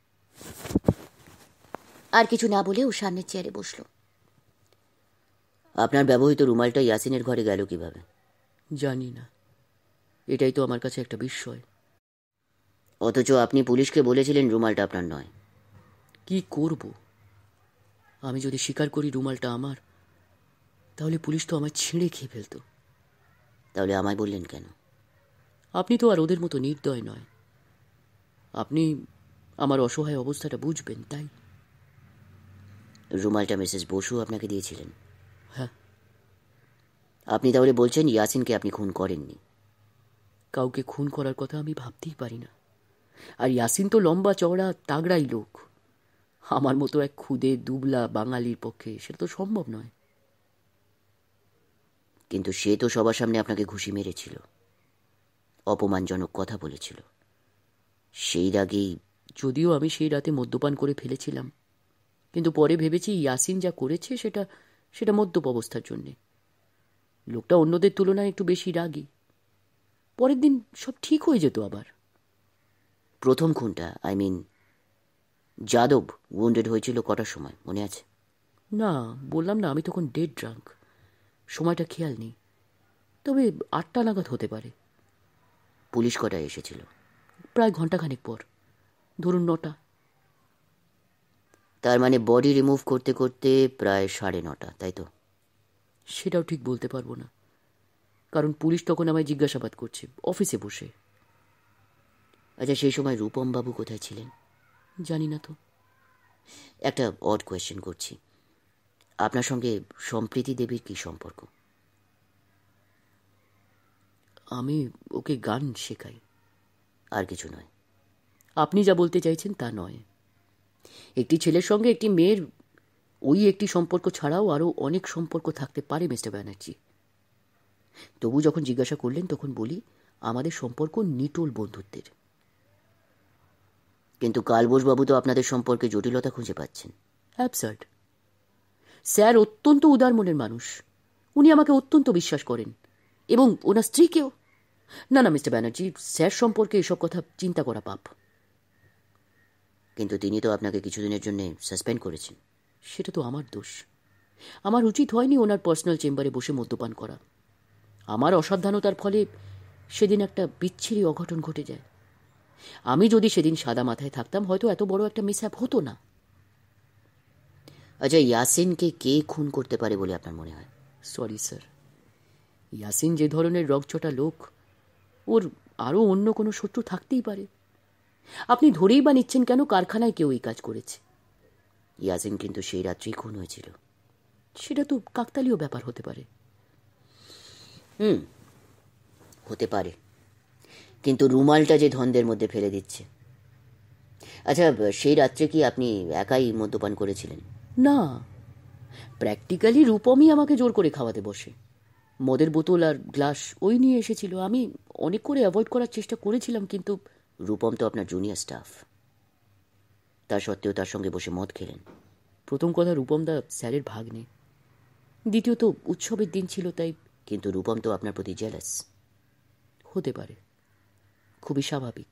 Speaker 1: আর কিছু না বলে ও সামনের চেয়ারে বসল আপনার ব্যবহৃত রুমালটা ইয়াসিনের ঘরে গেল কিভাবে জানি না এটাই তো আমার কাছে একটা বিস্ময় অথচ আপনি পুলিশকে বলেছিলেন রুমালটা আপনার নয় কি করব আমি যদি স্বীকার করি রুমালটা আমার তাহলে পুলিশ তো আমায় ছিঁড়ে খেয়ে ফেলত তাহলে আমায় বললেন কেন আপনি তো আর ওদের মতো নির্দয় নয় আপনি আমার অসহায় অবস্থাটা বুঝবেন তাই রুমালটা মিসেস বসু আপনাকে দিয়েছিলেন হ্যাঁ আপনি তাহলে বলছেন ইয়াসিনকে আপনি খুন করেননি কাউকে খুন করার কথা আমি ভাবতেই পারি না আর ইয়াসিন তো লম্বা চওড়া তাগড়াই লোক আমার মতো এক খুদে দুবলা বাঙালির পক্ষে সেটা তো সম্ভব নয় কিন্তু সে তো সবার সামনে আপনাকে ঘুষি মেরেছিল অপমানজনক কথা বলেছিল সেই রাগেই যদিও আমি সেই রাতে মদ্যপান করে ফেলেছিলাম কিন্তু পরে ভেবেছি ইয়াসিন যা করেছে সেটা সেটা মদ্যপ অবস্থার জন্যে লোকটা অন্যদের তুলনায় একটু বেশি রাগি পরের দিন সব ঠিক হয়ে যেত আবার প্রথম খুনটা আই মিন যাদব ওয়েন্ডেড হয়েছিল কটার সময় মনে আছে না বললাম না আমি তখন ডেড ড্রাঙ্ক সময়টা খেয়াল নেই তবে আটটা নাগাদ হতে পারে পুলিশ কটায় এসেছিল প্রায় ঘন্টাখানেক পর ধরুন নটা তার মানে বডি রিমুভ করতে করতে প্রায় সাড়ে নটা তাই তো সেটাও ঠিক বলতে পারবো না কারণ পুলিশ তখন আমায় জিজ্ঞাসাবাদ করছে অফিসে বসে আচ্ছা সেই সময় রূপম বাবু কোথায় ছিলেন জানি না তো একটা অড কোয়েশ্চেন করছি আপনার সঙ্গে সম্প্রীতি দেবীর কি সম্পর্ক আমি ওকে গান শেখাই আর কিছু নয় আপনি যা বলতে চাইছেন তা নয় একটি ছেলের সঙ্গে একটি মেয়ের ওই একটি সম্পর্ক ছাড়াও আরও অনেক সম্পর্ক থাকতে পারে মিস্টার ব্যানার্জি তবু যখন জিজ্ঞাসা করলেন তখন বলি আমাদের সম্পর্ক নিটোল বন্ধুত্বের কিন্তু কালবোসবাবু তো আপনাদের সম্পর্কে জটিলতা খুঁজে পাচ্ছেন অ্যাবসার্ড স্যার অত্যন্ত উদার মনের মানুষ উনি আমাকে অত্যন্ত বিশ্বাস করেন এবং ওনার স্ত্রীকেও না না মিস্টার ব্যানার্জি স্যার সম্পর্কে এসব কথা চিন্তা করা পাপ কিন্তু তিনি তো আপনাকে কিছুদিনের জন্য সাসপেন্ড করেছেন সেটা তো আমার দোষ আমার উচিত হয়নি ওনার পার্সোনাল চেম্বারে বসে মদ্যপান করা আমার অসাবধানতার ফলে সেদিন একটা বিচ্ছিরি অঘটন ঘটে যায় আমি যদি সেদিন সাদা মাথায় থাকতাম হয়তো এত বড় একটা মিসঅ্যাপ হতো না আচ্ছা ইয়াসিনকে কে খুন করতে পারে বলে আপনার মনে হয় সরি স্যার ইয়াসিন যে ধরনের রগচটা লোক ওর আরও অন্য কোনো শত্রু থাকতেই পারে আপনি ধরেই বা নিচ্ছেন কেন কারখানায় কেউ এই কাজ করেছে ইয়াজিন কিন্তু সেই রাত্রেই খুন হয়েছিল সেটা তো কাকতালীয় ব্যাপার হতে পারে হুম হতে পারে কিন্তু রুমালটা যে ধন্দের মধ্যে ফেলে দিচ্ছে আচ্ছা সেই রাত্রে কি আপনি একাই মদ্যপান করেছিলেন না প্র্যাকটিক্যালি রূপমই আমাকে জোর করে খাওয়াতে বসে মদের বোতল আর গ্লাস ওই নিয়ে এসেছিল আমি অনেক করে অ্যাভয়েড করার চেষ্টা করেছিলাম কিন্তু রূপম তো আপনার জুনিয়র স্টাফ তা সত্ত্বেও তার সঙ্গে বসে মদ খেলেন প্রথম কথা রূপম দা স্যারের ভাগ্নে দ্বিতীয়ত উৎসবের দিন ছিল তাই কিন্তু রূপম তো আপনার প্রতি জেলাস হতে পারে খুবই স্বাভাবিক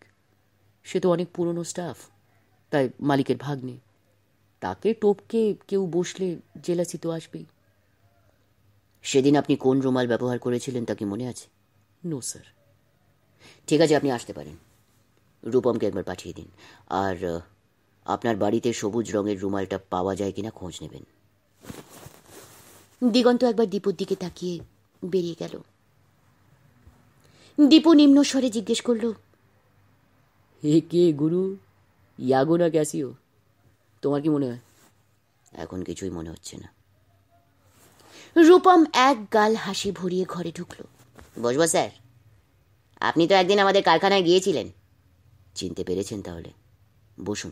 Speaker 1: সে তো অনেক পুরনো স্টাফ তাই মালিকের ভাগ্নে তাকে টোপকে কেউ বসলে জেলাসি তো আসবেই সেদিন আপনি কোন রুমাল ব্যবহার করেছিলেন তা কি মনে আছে নো স্যার ঠিক আছে আপনি আসতে পারেন রূপমকে একবার পাঠিয়ে দিন আর আপনার বাড়িতে সবুজ রঙের রুমালটা পাওয়া যায় কিনা খোঁজ নেবেন দিগন্ত একবার দীপুর দিকে তাকিয়ে বেরিয়ে গেল দীপু নিম্ন স্বরে জিজ্ঞেস করল হে কে গুরু ইয়াগো না ক্যাসিও তোমার কি মনে হয় এখন কিছুই মনে হচ্ছে না রূপম এক গাল হাসি ভরিয়ে ঘরে ঢুকল বসবো স্যার আপনি তো একদিন আমাদের কারখানায় গিয়েছিলেন চিনতে পেরেছেন তাহলে বসুন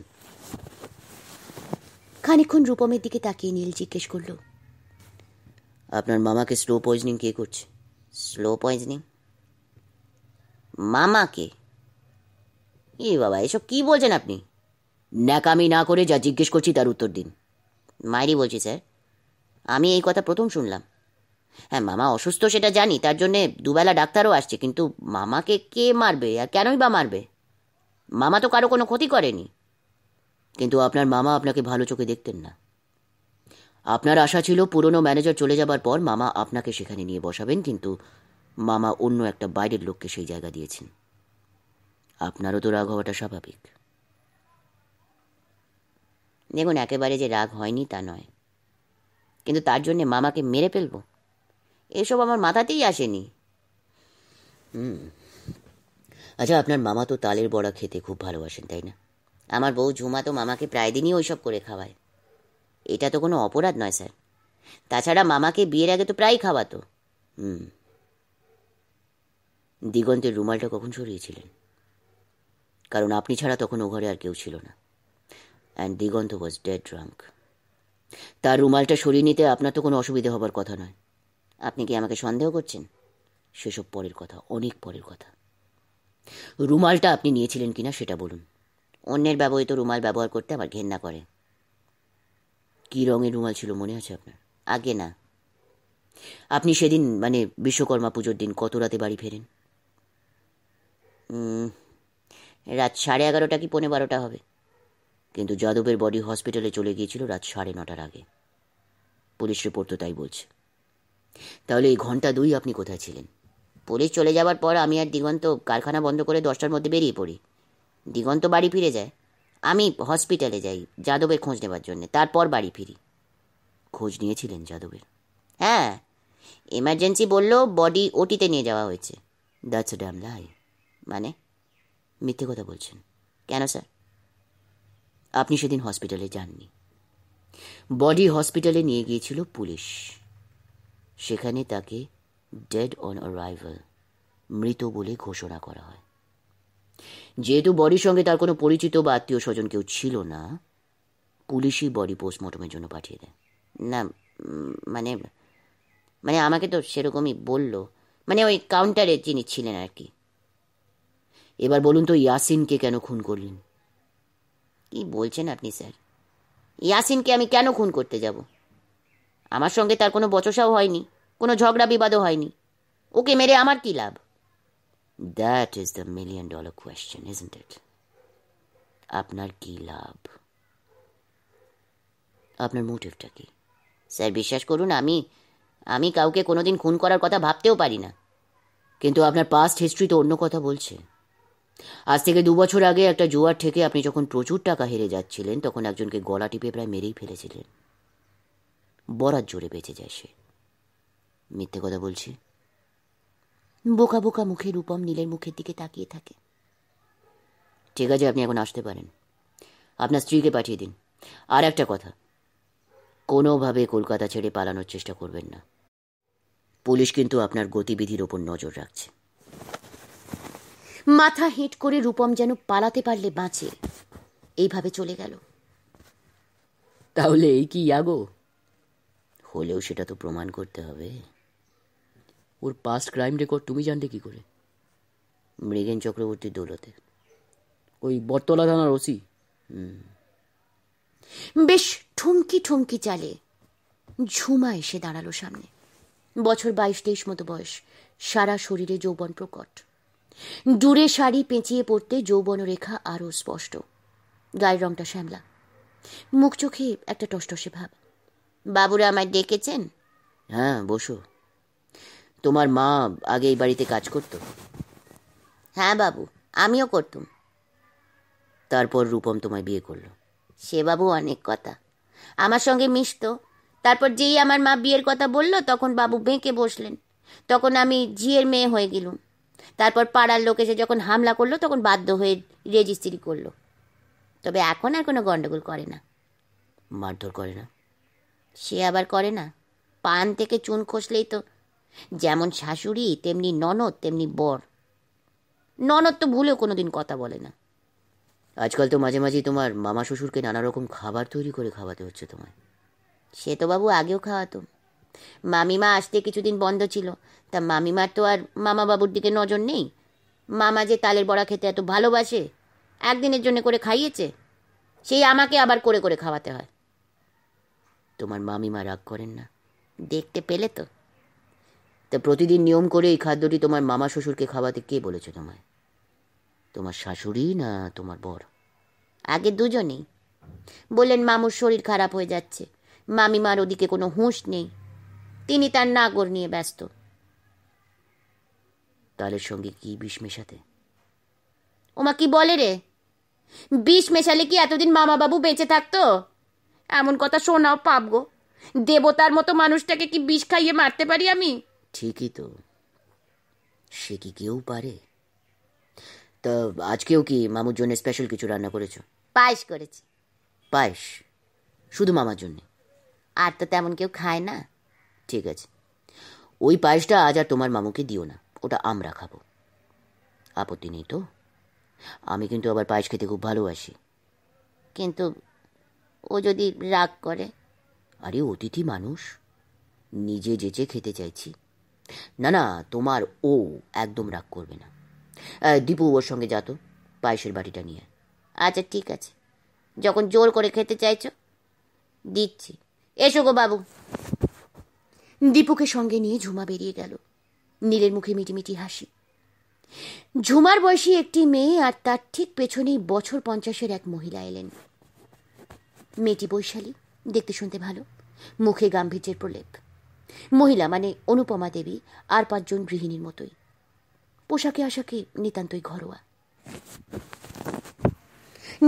Speaker 1: খানিক্ষণ রূপমের দিকে তাকিয়ে নীল জিজ্ঞেস করল আপনার মামাকে স্লো পয়জনিং কে করছে স্লো পয়জনিং মামাকে এ বাবা এসব কি বলছেন আপনি ন্যাকামি না করে যা জিজ্ঞেস করছি তার উত্তর দিন মায়েরই বলছি স্যার আমি এই কথা প্রথম শুনলাম হ্যাঁ মামা অসুস্থ সেটা জানি তার জন্যে দুবেলা ডাক্তারও আসছে কিন্তু মামাকে কে মারবে আর কেনই বা মারবে মামা তো কারো কোনো ক্ষতি করেনি কিন্তু আপনার মামা আপনাকে ভালো চোখে দেখতেন না আপনার আশা ছিল পুরনো ম্যানেজার চলে যাবার পর মামা আপনাকে সেখানে নিয়ে বসাবেন কিন্তু মামা অন্য একটা বাইরের লোককে সেই জায়গা দিয়েছেন আপনারও তো রাগ হওয়াটা স্বাভাবিক দেখুন একেবারে যে রাগ হয়নি তা নয় কিন্তু তার জন্যে মামাকে মেরে ফেলবো এসব আমার মাথাতেই আসেনি হুম আচ্ছা আপনার মামা তো তালের বড়া খেতে খুব ভালোবাসেন তাই না আমার বউ ঝুমা তো মামাকে প্রায় দিনই ওইসব করে খাওয়ায় এটা তো কোনো অপরাধ নয় স্যার তাছাড়া মামাকে বিয়ের আগে তো প্রায় খাওয়াতো হুম দিগন্তের রুমালটা কখন সরিয়েছিলেন কারণ আপনি ছাড়া তখন ও ঘরে আর কেউ ছিল না and Diganta was dead drunk তার রুমালটা সরিয়ে নিতে আপনার তো কোনো অসুবিধে হবার কথা নয় আপনি কি আমাকে সন্দেহ করছেন সেসব পরের কথা অনেক পরের কথা রুমালটা আপনি নিয়েছিলেন কিনা সেটা বলুন অন্যের ব্যবহৃত রুমাল ব্যবহার করতে আমার ঘেন্না করে কি রঙের রুমাল ছিল মনে আছে আপনার আগে না আপনি সেদিন মানে বিশ্বকর্মা পুজোর দিন কত রাতে বাড়ি ফেরেন রাত সাড়ে এগারোটা কি পৌনে বারোটা হবে কিন্তু যাদবের বডি হসপিটালে চলে গিয়েছিল রাত সাড়ে নটার আগে পুলিশ রিপোর্ট তো তাই বলছে তাহলে এই ঘন্টা দুই আপনি কোথায় ছিলেন পুলিশ চলে যাওয়ার পর আমি আর দিগন্ত কারখানা বন্ধ করে দশটার মধ্যে বেরিয়ে পড়ি দিগন্ত বাড়ি ফিরে যায় আমি হসপিটালে যাই যাদবের খোঁজ নেবার জন্যে তারপর বাড়ি ফিরি খোঁজ নিয়েছিলেন যাদবের হ্যাঁ এমার্জেন্সি বলল বডি ওটিতে নিয়ে যাওয়া হয়েছে দ্যাটস ড্যাম লাই মানে মিথ্যে কথা বলছেন কেন স্যার আপনি সেদিন হসপিটালে যাননি বডি হসপিটালে নিয়ে গিয়েছিল পুলিশ সেখানে তাকে ডেড অন অ্যারাইভাল মৃত বলে ঘোষণা করা হয় যেহেতু বডির সঙ্গে তার কোনো পরিচিত বা আত্মীয় স্বজন কেউ ছিল না পুলিশই বডি পোস্টমর্টমের জন্য পাঠিয়ে দেয় না মানে মানে আমাকে তো সেরকমই বলল মানে ওই কাউন্টারে যিনি ছিলেন আর কি এবার বলুন তো ইয়াসিনকে কেন খুন করলেন কি বলছেন আপনি স্যার ইয়াসিনকে আমি কেন খুন করতে যাব আমার সঙ্গে তার কোনো বচসাও হয়নি কোনো ঝগড়া বিবাদও হয়নি ওকে মেরে আমার কী লাভ that is the million dollar question is it আপনার কী লাভ আপনার মোটিভটা কি স্যার বিশ্বাস করুন আমি আমি কাউকে কোনোদিন খুন করার কথা ভাবতেও পারি না কিন্তু আপনার পাস্ট হিস্ট্রি তো অন্য কথা বলছে আজ থেকে দু বছর আগে একটা জোয়ার থেকে আপনি যখন প্রচুর টাকা হেরে যাচ্ছিলেন তখন একজনকে গলা টিপে প্রায় মেরেই ফেলেছিলেন বরাত জোরে বেঁচে যায় সে মিথ্যে কথা বলছি বোকা বোকা মুখে রূপম নীলের মুখের দিকে তাকিয়ে থাকে ঠিক আছে আপনি এখন আসতে পারেন আপনার স্ত্রীকে পাঠিয়ে দিন আর একটা কথা কোনোভাবে কলকাতা ছেড়ে পালানোর চেষ্টা করবেন না পুলিশ কিন্তু আপনার গতিবিধির ওপর নজর রাখছে মাথা হেঁট করে রূপম যেন পালাতে পারলে বাঁচে এইভাবে চলে গেল তাহলে এই কি আগো হলেও সেটা তো প্রমাণ করতে হবে ওর পাস্ট ক্রাইম রেকর্ড তুমি জানলে কী করে মৃগেন চক্রবর্তীর দৌলতে ওই বটতলা থানার ওসি বেশ ঠুমকি ঠুমকি চালে ঝুমা এসে দাঁড়ালো সামনে বছর বাইশ তেইশ মতো বয়স সারা শরীরে যৌবন প্রকট দূরে শাড়ি পেঁচিয়ে পড়তে যৌবনরেখা আরও স্পষ্ট গায়ের রংটা শ্যামলা মুখ চোখে একটা টসটসে ভাব বাবুরা আমায় ডেকেছেন হ্যাঁ বসো তোমার মা আগে এই বাড়িতে কাজ করতো হ্যাঁ বাবু আমিও করতুম তারপর রূপম তোমায় বিয়ে করলো সে বাবু অনেক কথা আমার সঙ্গে মিশতো তারপর যেই আমার মা বিয়ের কথা বলল তখন বাবু বেঁকে বসলেন তখন আমি ঝিয়ের মেয়ে হয়ে গেলুম তারপর পাড়ার লোক এসে যখন হামলা করলো তখন বাধ্য হয়ে রেজিস্ট্রি করলো তবে এখন আর কোনো গণ্ডগোল করে না মারধর করে না সে আবার করে না পান থেকে চুন খসলেই তো যেমন শাশুড়ি তেমনি ননদ তেমনি বর ননদ তো ভুলেও কোনোদিন কথা বলে না আজকাল তো মাঝে মাঝে তোমার মামা শ্বশুরকে নানা রকম খাবার তৈরি করে খাওয়াতে হচ্ছে তোমায় সে তো বাবু আগেও খাওয়াতো মামিমা আসতে কিছুদিন বন্ধ ছিল তা মামিমার তো আর মামা বাবুর দিকে নজর নেই মামা যে তালের বড়া খেতে এত ভালোবাসে একদিনের জন্য করে খাইয়েছে সেই আমাকে আবার করে করে খাওয়াতে হয় তোমার মামিমা রাগ করেন না দেখতে পেলে তো তা প্রতিদিন নিয়ম করে এই খাদ্যটি তোমার মামা শ্বশুরকে খাওয়াতে কে বলেছে তোমায় তোমার শাশুড়ি না তোমার বর আগে দুজনেই বললেন মামুর শরীর খারাপ হয়ে যাচ্ছে মামিমার ওদিকে কোনো হুঁশ নেই তিনি তার নাগর নিয়ে ব্যস্ত তালের সঙ্গে কি বিষ মেশাতে ওমা কি বলে রে বিষ মেশালে কি এতদিন মামা বাবু বেঁচে থাকতো এমন কথা শোনাও পাবগো দেবতার মতো মানুষটাকে কি বিষ খাইয়ে মারতে পারি আমি ঠিকই তো সে কি কেউ পারে তা আজকেও কি মামুর জন্য স্পেশাল কিছু রান্না করেছো পায়েস করেছি পায়েস শুধু মামার জন্যে আর তো তেমন কেউ খায় না ঠিক আছে ওই পায়েসটা আজ আর তোমার মামুকে দিও না ওটা আমরা খাবো আপত্তি নেই তো আমি কিন্তু আবার পায়েস খেতে খুব ভালোবাসি কিন্তু ও যদি রাগ করে আরে অতিথি মানুষ নিজে যেচে খেতে চাইছি না না তোমার ও একদম রাগ করবে না দীপু ওর সঙ্গে তো পায়েসের বাটিটা নিয়ে আচ্ছা ঠিক আছে যখন জোর করে খেতে চাইছো দিচ্ছি এসো গো বাবু দীপুকে সঙ্গে নিয়ে ঝুমা বেরিয়ে গেল নীলের মুখে মিটিমিটি হাসি ঝুমার বয়সী একটি মেয়ে আর তার ঠিক পেছনেই বছর পঞ্চাশের এক মহিলা এলেন মেয়েটি বৈশালী দেখতে শুনতে ভালো মুখে গাম্ভীর্যের প্রলেপ মহিলা মানে অনুপমা দেবী আর পাঁচজন গৃহিণীর মতোই পোশাকে আশাকে নিতান্তই ঘরোয়া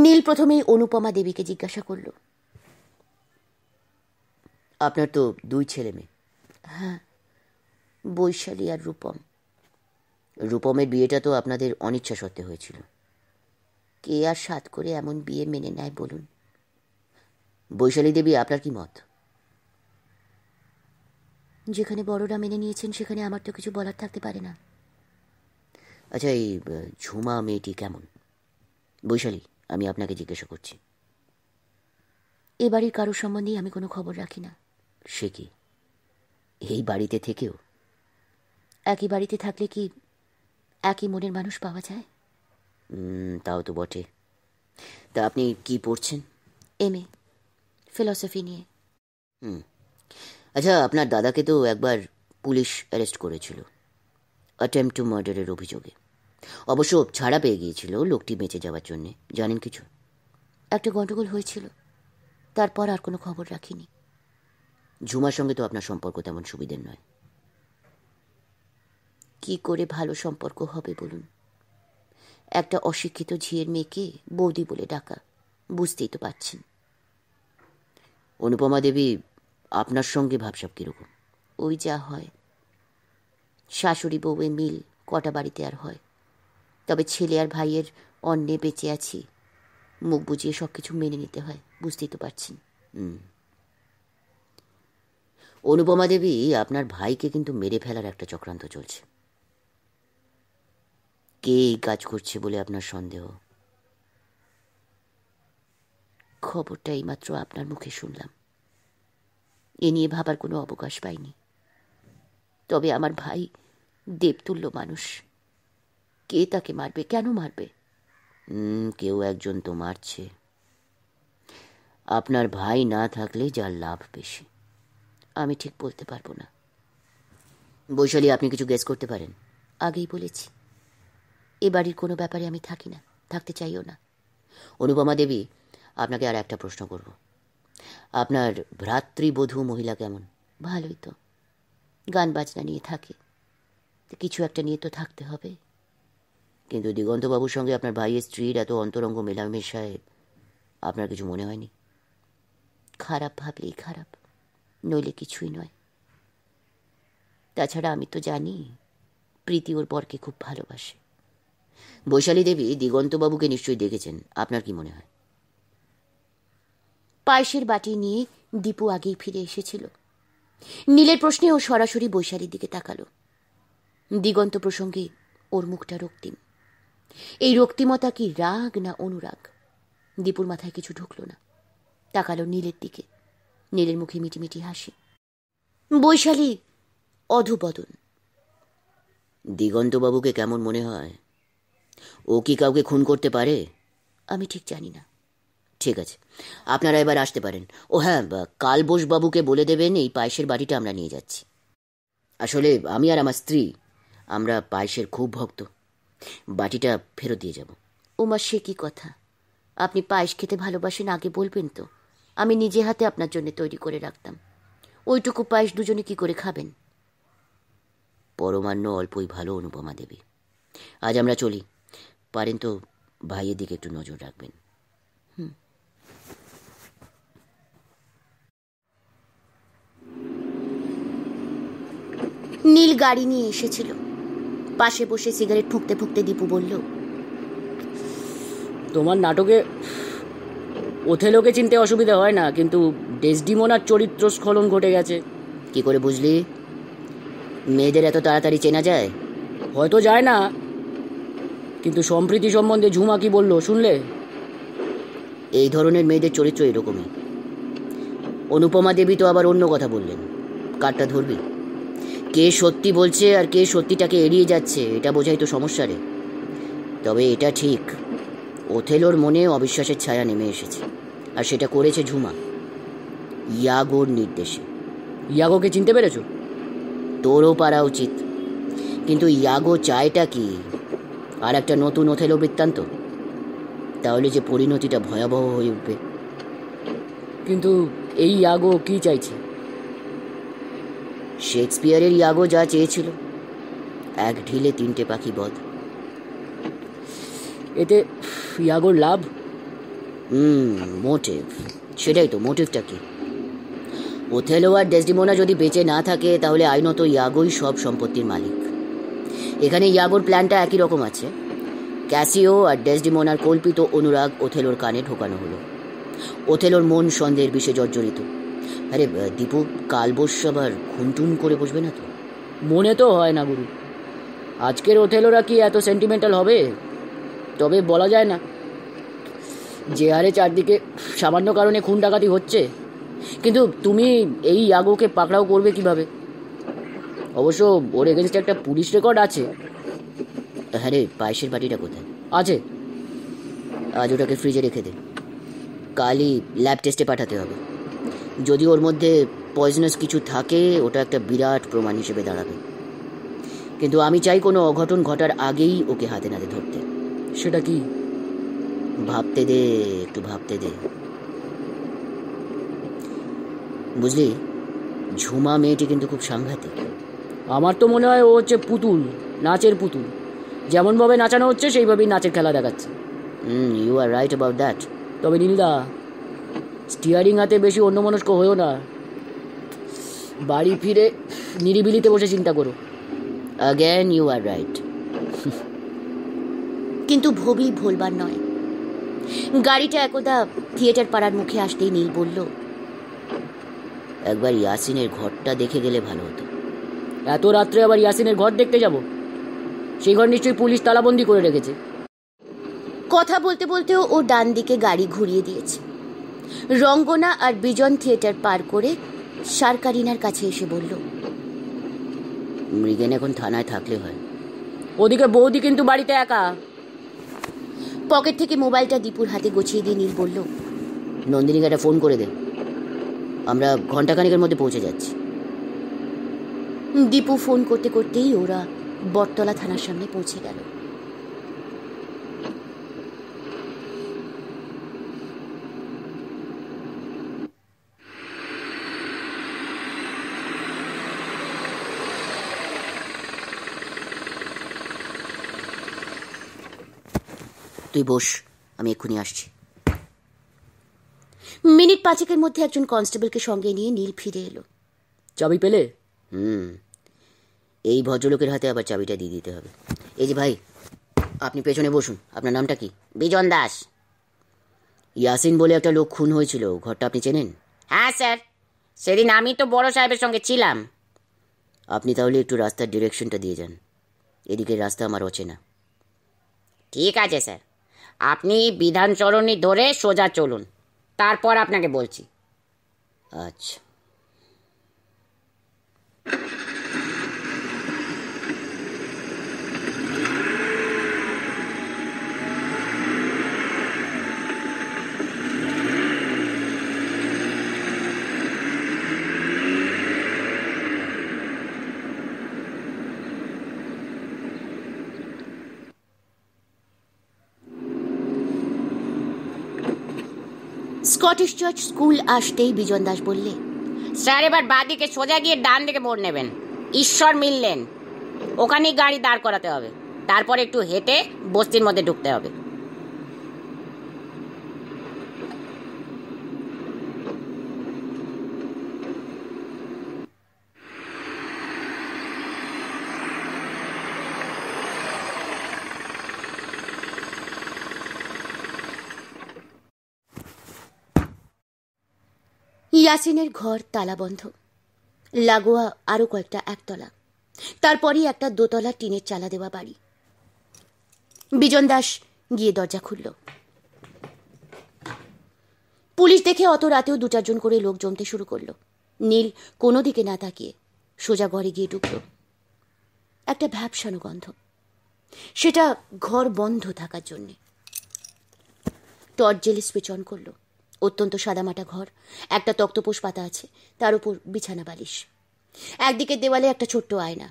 Speaker 1: নীল প্রথমেই অনুপমা দেবীকে জিজ্ঞাসা করল আপনার তো দুই ছেলে মেয়ে হ্যাঁ বৈশালী আর রূপম রূপমের বিয়েটা তো আপনাদের অনিচ্ছা সত্ত্বে হয়েছিল কে আর সাত করে এমন বিয়ে মেনে নেয় বলুন বৈশালী দেবী আপনার কি মত যেখানে বড়রা মেনে নিয়েছেন সেখানে আমার তো কিছু বলার থাকতে পারে না আচ্ছা এই ঝুমা মেয়েটি কেমন বৈশালী আমি আপনাকে জিজ্ঞাসা করছি এ বাড়ির কারোর সম্বন্ধেই আমি কোনো খবর রাখি না সে কি এই বাড়িতে থেকেও একই বাড়িতে থাকলে কি একই মনের মানুষ পাওয়া যায় তাও তো বটে তা আপনি কি পড়ছেন এম এ ফিলসফি নিয়ে হুম আচ্ছা আপনার দাদাকে তো একবার পুলিশ অ্যারেস্ট করেছিল অ্যাটেম্প টু মার্ডারের অভিযোগে অবশ্য ছাড়া পেয়ে গিয়েছিল লোকটি বেঁচে যাওয়ার জন্যে জানেন কিছু একটা গণ্ডগোল হয়েছিল তারপর আর কোনো খবর রাখিনি ঝুমার সঙ্গে তো আপনার সম্পর্ক তেমন সুবিধের নয় কি করে ভালো সম্পর্ক হবে বলুন একটা অশিক্ষিত ঝিয়ের মেয়েকে বৌদি বলে ডাকা বুঝতেই তো পারছেন অনুপমা দেবী আপনার সঙ্গে ভাবসাব কীরকম ওই যা হয় শাশুড়ি বউয়ে মিল কটা বাড়িতে আর হয় তবে ছেলে আর ভাইয়ের অন্নে বেঁচে আছি মুখ বুঝিয়ে সব কিছু মেনে নিতে হয় বুঝতেই তো পারছেন অনুপমা দেবী আপনার ভাইকে কিন্তু মেরে ফেলার একটা চক্রান্ত চলছে কে এই কাজ করছে বলে আপনার সন্দেহ খবরটা এইমাত্র আপনার মুখে শুনলাম এ নিয়ে ভাবার কোনো অবকাশ পাইনি তবে আমার ভাই দেবতুল্য মানুষ কে তাকে মারবে কেন মারবে কেউ একজন তো মারছে আপনার ভাই না থাকলে যার লাভ বেশি আমি ঠিক বলতে পারবো না বৈশালী আপনি কিছু গেস করতে পারেন আগেই বলেছি এ বাড়ির কোনো ব্যাপারে আমি থাকি না থাকতে চাইও না অনুপমা দেবী আপনাকে আর একটা প্রশ্ন করবো আপনার ভ্রাতৃবধূ মহিলা কেমন ভালোই তো গান বাজনা নিয়ে থাকে কিছু একটা নিয়ে তো থাকতে হবে কিন্তু দিগন্তবাবুর সঙ্গে আপনার ভাইয়ের স্ত্রীর এত অন্তরঙ্গ মেলামেশায় আপনার কিছু মনে হয়নি খারাপ ভাবলেই খারাপ নইলে কিছুই নয় তাছাড়া আমি তো জানি প্রীতি ওর বরকে খুব ভালোবাসে বৈশালী দেবী দিগন্তবাবুকে নিশ্চয়ই দেখেছেন আপনার কি মনে হয় পায়েসের বাটি নিয়ে দীপু আগেই ফিরে এসেছিল নীলের প্রশ্নে ও সরাসরি বৈশালীর দিকে তাকালো দিগন্ত প্রসঙ্গে ওর মুখটা রক্তিম এই রক্তিমতা কি রাগ না অনুরাগ দীপুর মাথায় কিছু ঢুকল না তাকালো নীলের দিকে নীলের মুখে মিটিমিটি হাসি বৈশালী অধুবদন দিগন্তবাবুকে কেমন মনে হয় ও কি কাউকে খুন করতে পারে আমি ঠিক জানি না ঠিক আছে আপনারা এবার আসতে পারেন ও হ্যাঁ কাল বোসবাবুকে বলে দেবেন এই পায়েসের বাড়িটা আমরা নিয়ে যাচ্ছি আসলে আমি আর আমার স্ত্রী আমরা পায়েসের খুব ভক্ত বাটিটা ফেরত দিয়ে যাব ওমা সে কি কথা আপনি পায়েস খেতে ভালোবাসেন আগে বলবেন তো আমি নিজে হাতে আপনার জন্য তৈরি করে রাখতাম ওইটুকু পায়েস দুজনে কি করে খাবেন পরমান্য অল্পই ভালো অনুপমা দেবী আজ আমরা চলি পারেন তো ভাইয়ের দিকে একটু নজর রাখবেন নীল গাড়ি নিয়ে এসেছিল পাশে বসে সিগারেট ফুঁকতে ফুঁকতে দীপু বলল তোমার নাটকে ওথেলোকে চিনতে অসুবিধা হয় না কিন্তু ডেসডিমোনার চরিত্র স্খলন ঘটে গেছে কি করে বুঝলি মেয়েদের এত তাড়াতাড়ি চেনা যায় হয়তো যায় না কিন্তু সম্প্রীতি সম্বন্ধে ঝুমা কি বললো শুনলে এই ধরনের মেয়েদের চরিত্র এরকমই অনুপমা দেবী তো আবার অন্য কথা বললেন কারটা ধরবি কে সত্যি বলছে আর কে সত্যিটাকে এড়িয়ে যাচ্ছে এটা বোঝাই তো সমস্যা রে তবে এটা ঠিক ওথেলোর মনে অবিশ্বাসের ছায়া নেমে এসেছে আর সেটা করেছে ঝুমা ইয়াগোর নির্দেশে ইয়াগোকে চিনতে পেরেছ তোরও পারা উচিত কিন্তু ইয়াগো চায়টা কি আর একটা নতুন ওথেলো বৃত্তান্ত তাহলে যে পরিণতিটা ভয়াবহ হয়ে উঠবে কিন্তু এই ইয়াগো কি চাইছে শেক্সপিয়ারের ইয়াগো যা চেয়েছিল এক ঢিলে তিনটে পাখি বধ এতে ইয়াগোর লাভ মোটিভ সেটাই তো মোটিভটা কি ওথেলো আর ডেসডিমোনা যদি বেঁচে না থাকে তাহলে আইনত ইয়াগোই সব সম্পত্তির মালিক এখানে ইয়াগোর প্ল্যানটা একই রকম আছে ক্যাসিও আর ডেসডিমোনার কল্পিত অনুরাগ ওথেলোর কানে ঢোকানো হলো ওথেলোর মন সন্দেহের বিষে জর্জরিত আরে দীপু কাল বস আবার খুনটুন করে বসবে না তো মনে তো হয় না গুরু আজকের ওথেলোরা কি এত সেন্টিমেন্টাল হবে তবে বলা যায় না যে হারে চারদিকে সামান্য কারণে খুন ডাকাতি হচ্ছে কিন্তু তুমি এই আগোকে পাকড়াও করবে কিভাবে অবশ্য ওর এগেনস্টে একটা পুলিশ রেকর্ড আছে হ্যাঁ রে পায়েসের বাটিটা কোথায় আছে আজ ওটাকে ফ্রিজে রেখে দে কালই ল্যাব টেস্টে পাঠাতে হবে যদি ওর মধ্যে পয়জনাস কিছু থাকে ওটা একটা বিরাট প্রমাণ হিসেবে দাঁড়াবে কিন্তু আমি চাই কোনো অঘটন ঘটার আগেই ওকে হাতে নাতে ধরতে সেটা কি ভাবতে দে একটু ভাবতে দে বুঝলি ঝুমা মেয়েটি কিন্তু খুব সাংঘাতিক আমার তো মনে হয় ও হচ্ছে পুতুল নাচের পুতুল যেমনভাবে নাচানো হচ্ছে সেইভাবেই নাচের খেলা দেখাচ্ছে hmm you are right about that তবে নীলদা স্টিয়ারিং হাতে বেশি অন্যমনস্ক হয়েও না বাড়ি ফিরে নিরিবিলিতে বসে চিন্তা করো অ্যাগেন ইউ আর রাইট কিন্তু ভবি ভোলবার নয় গাড়িটা একদা থিয়েটার পাড়ার মুখে আসতেই নীল বলল একবার ইয়াসিনের ঘরটা দেখে গেলে ভালো হতো এত রাত্রে আবার ইয়াসিনের ঘর দেখতে যাব সেই ঘর নিশ্চয়ই পুলিশ তালাবন্দি করে রেখেছে কথা বলতে বলতেও ও ডান দিকে গাড়ি ঘুরিয়ে দিয়েছে রঙ্গনা আর বিজন থিয়েটার পার করে সারকারিনার কাছে এসে বলল মৃগেন এখন থানায় থাকলে হয় ওদিকে বৌদি কিন্তু বাড়িতে একা পকেট থেকে মোবাইলটা দীপুর হাতে গুছিয়ে দিয়ে নীল বলল নন্দিনীকে একটা ফোন করে দে আমরা ঘন্টাখানেকের মধ্যে পৌঁছে যাচ্ছি দীপু ফোন করতে করতেই ওরা বটতলা থানার সামনে পৌঁছে গেল তুই বস আমি এক্ষুনি আসছি মিনিট পাঁচেকের মধ্যে একজন কনস্টেবলকে সঙ্গে নিয়ে নীল ফিরে এলো চাবি পেলে হুম এই ভদ্রলোকের হাতে আবার চাবিটা দিয়ে দিতে হবে এই যে ভাই আপনি পেছনে বসুন আপনার নামটা কি বিজন দাস ইয়াসিন বলে একটা লোক খুন হয়েছিল ঘরটা আপনি চেনেন হ্যাঁ স্যার সেদিন আমি তো বড় সাহেবের সঙ্গে ছিলাম আপনি তাহলে একটু রাস্তার ডিরেকশনটা দিয়ে যান এদিকে রাস্তা আমার অচেনা ঠিক আছে স্যার আপনি বিধানচরণী ধরে সোজা চলুন তারপর আপনাকে বলছি আচ্ছা স্কটিশ চার্চ স্কুল আসতেই বিজন দাস বললে স্যার এবার বাদিকে সোজা গিয়ে ডান দিকে মোড় নেবেন ঈশ্বর মিললেন ওখানেই গাড়ি দাঁড় করাতে হবে তারপর একটু হেঁটে বস্তির মধ্যে ঢুকতে হবে ইয়াসিনের ঘর তালাবন্ধ লাগোয়া আরও কয়েকটা একতলা তারপরই একটা দোতলা টিনের চালা দেওয়া বাড়ি বিজন দাস গিয়ে দরজা খুলল পুলিশ দেখে অত রাতেও দু চারজন করে লোক জমতে শুরু করল নীল কোনো দিকে না তাকিয়ে সোজা ঘরে গিয়ে ঢুকল একটা ভ্যাবসানো গন্ধ সেটা ঘর বন্ধ থাকার জন্যে টর্চ জেলে অন করলো অত্যন্ত সাদামাটা ঘর একটা তক্তপোষ পাতা আছে তার উপর বিছানা বালিশ একদিকে দেওয়ালে একটা ছোট্ট আয়না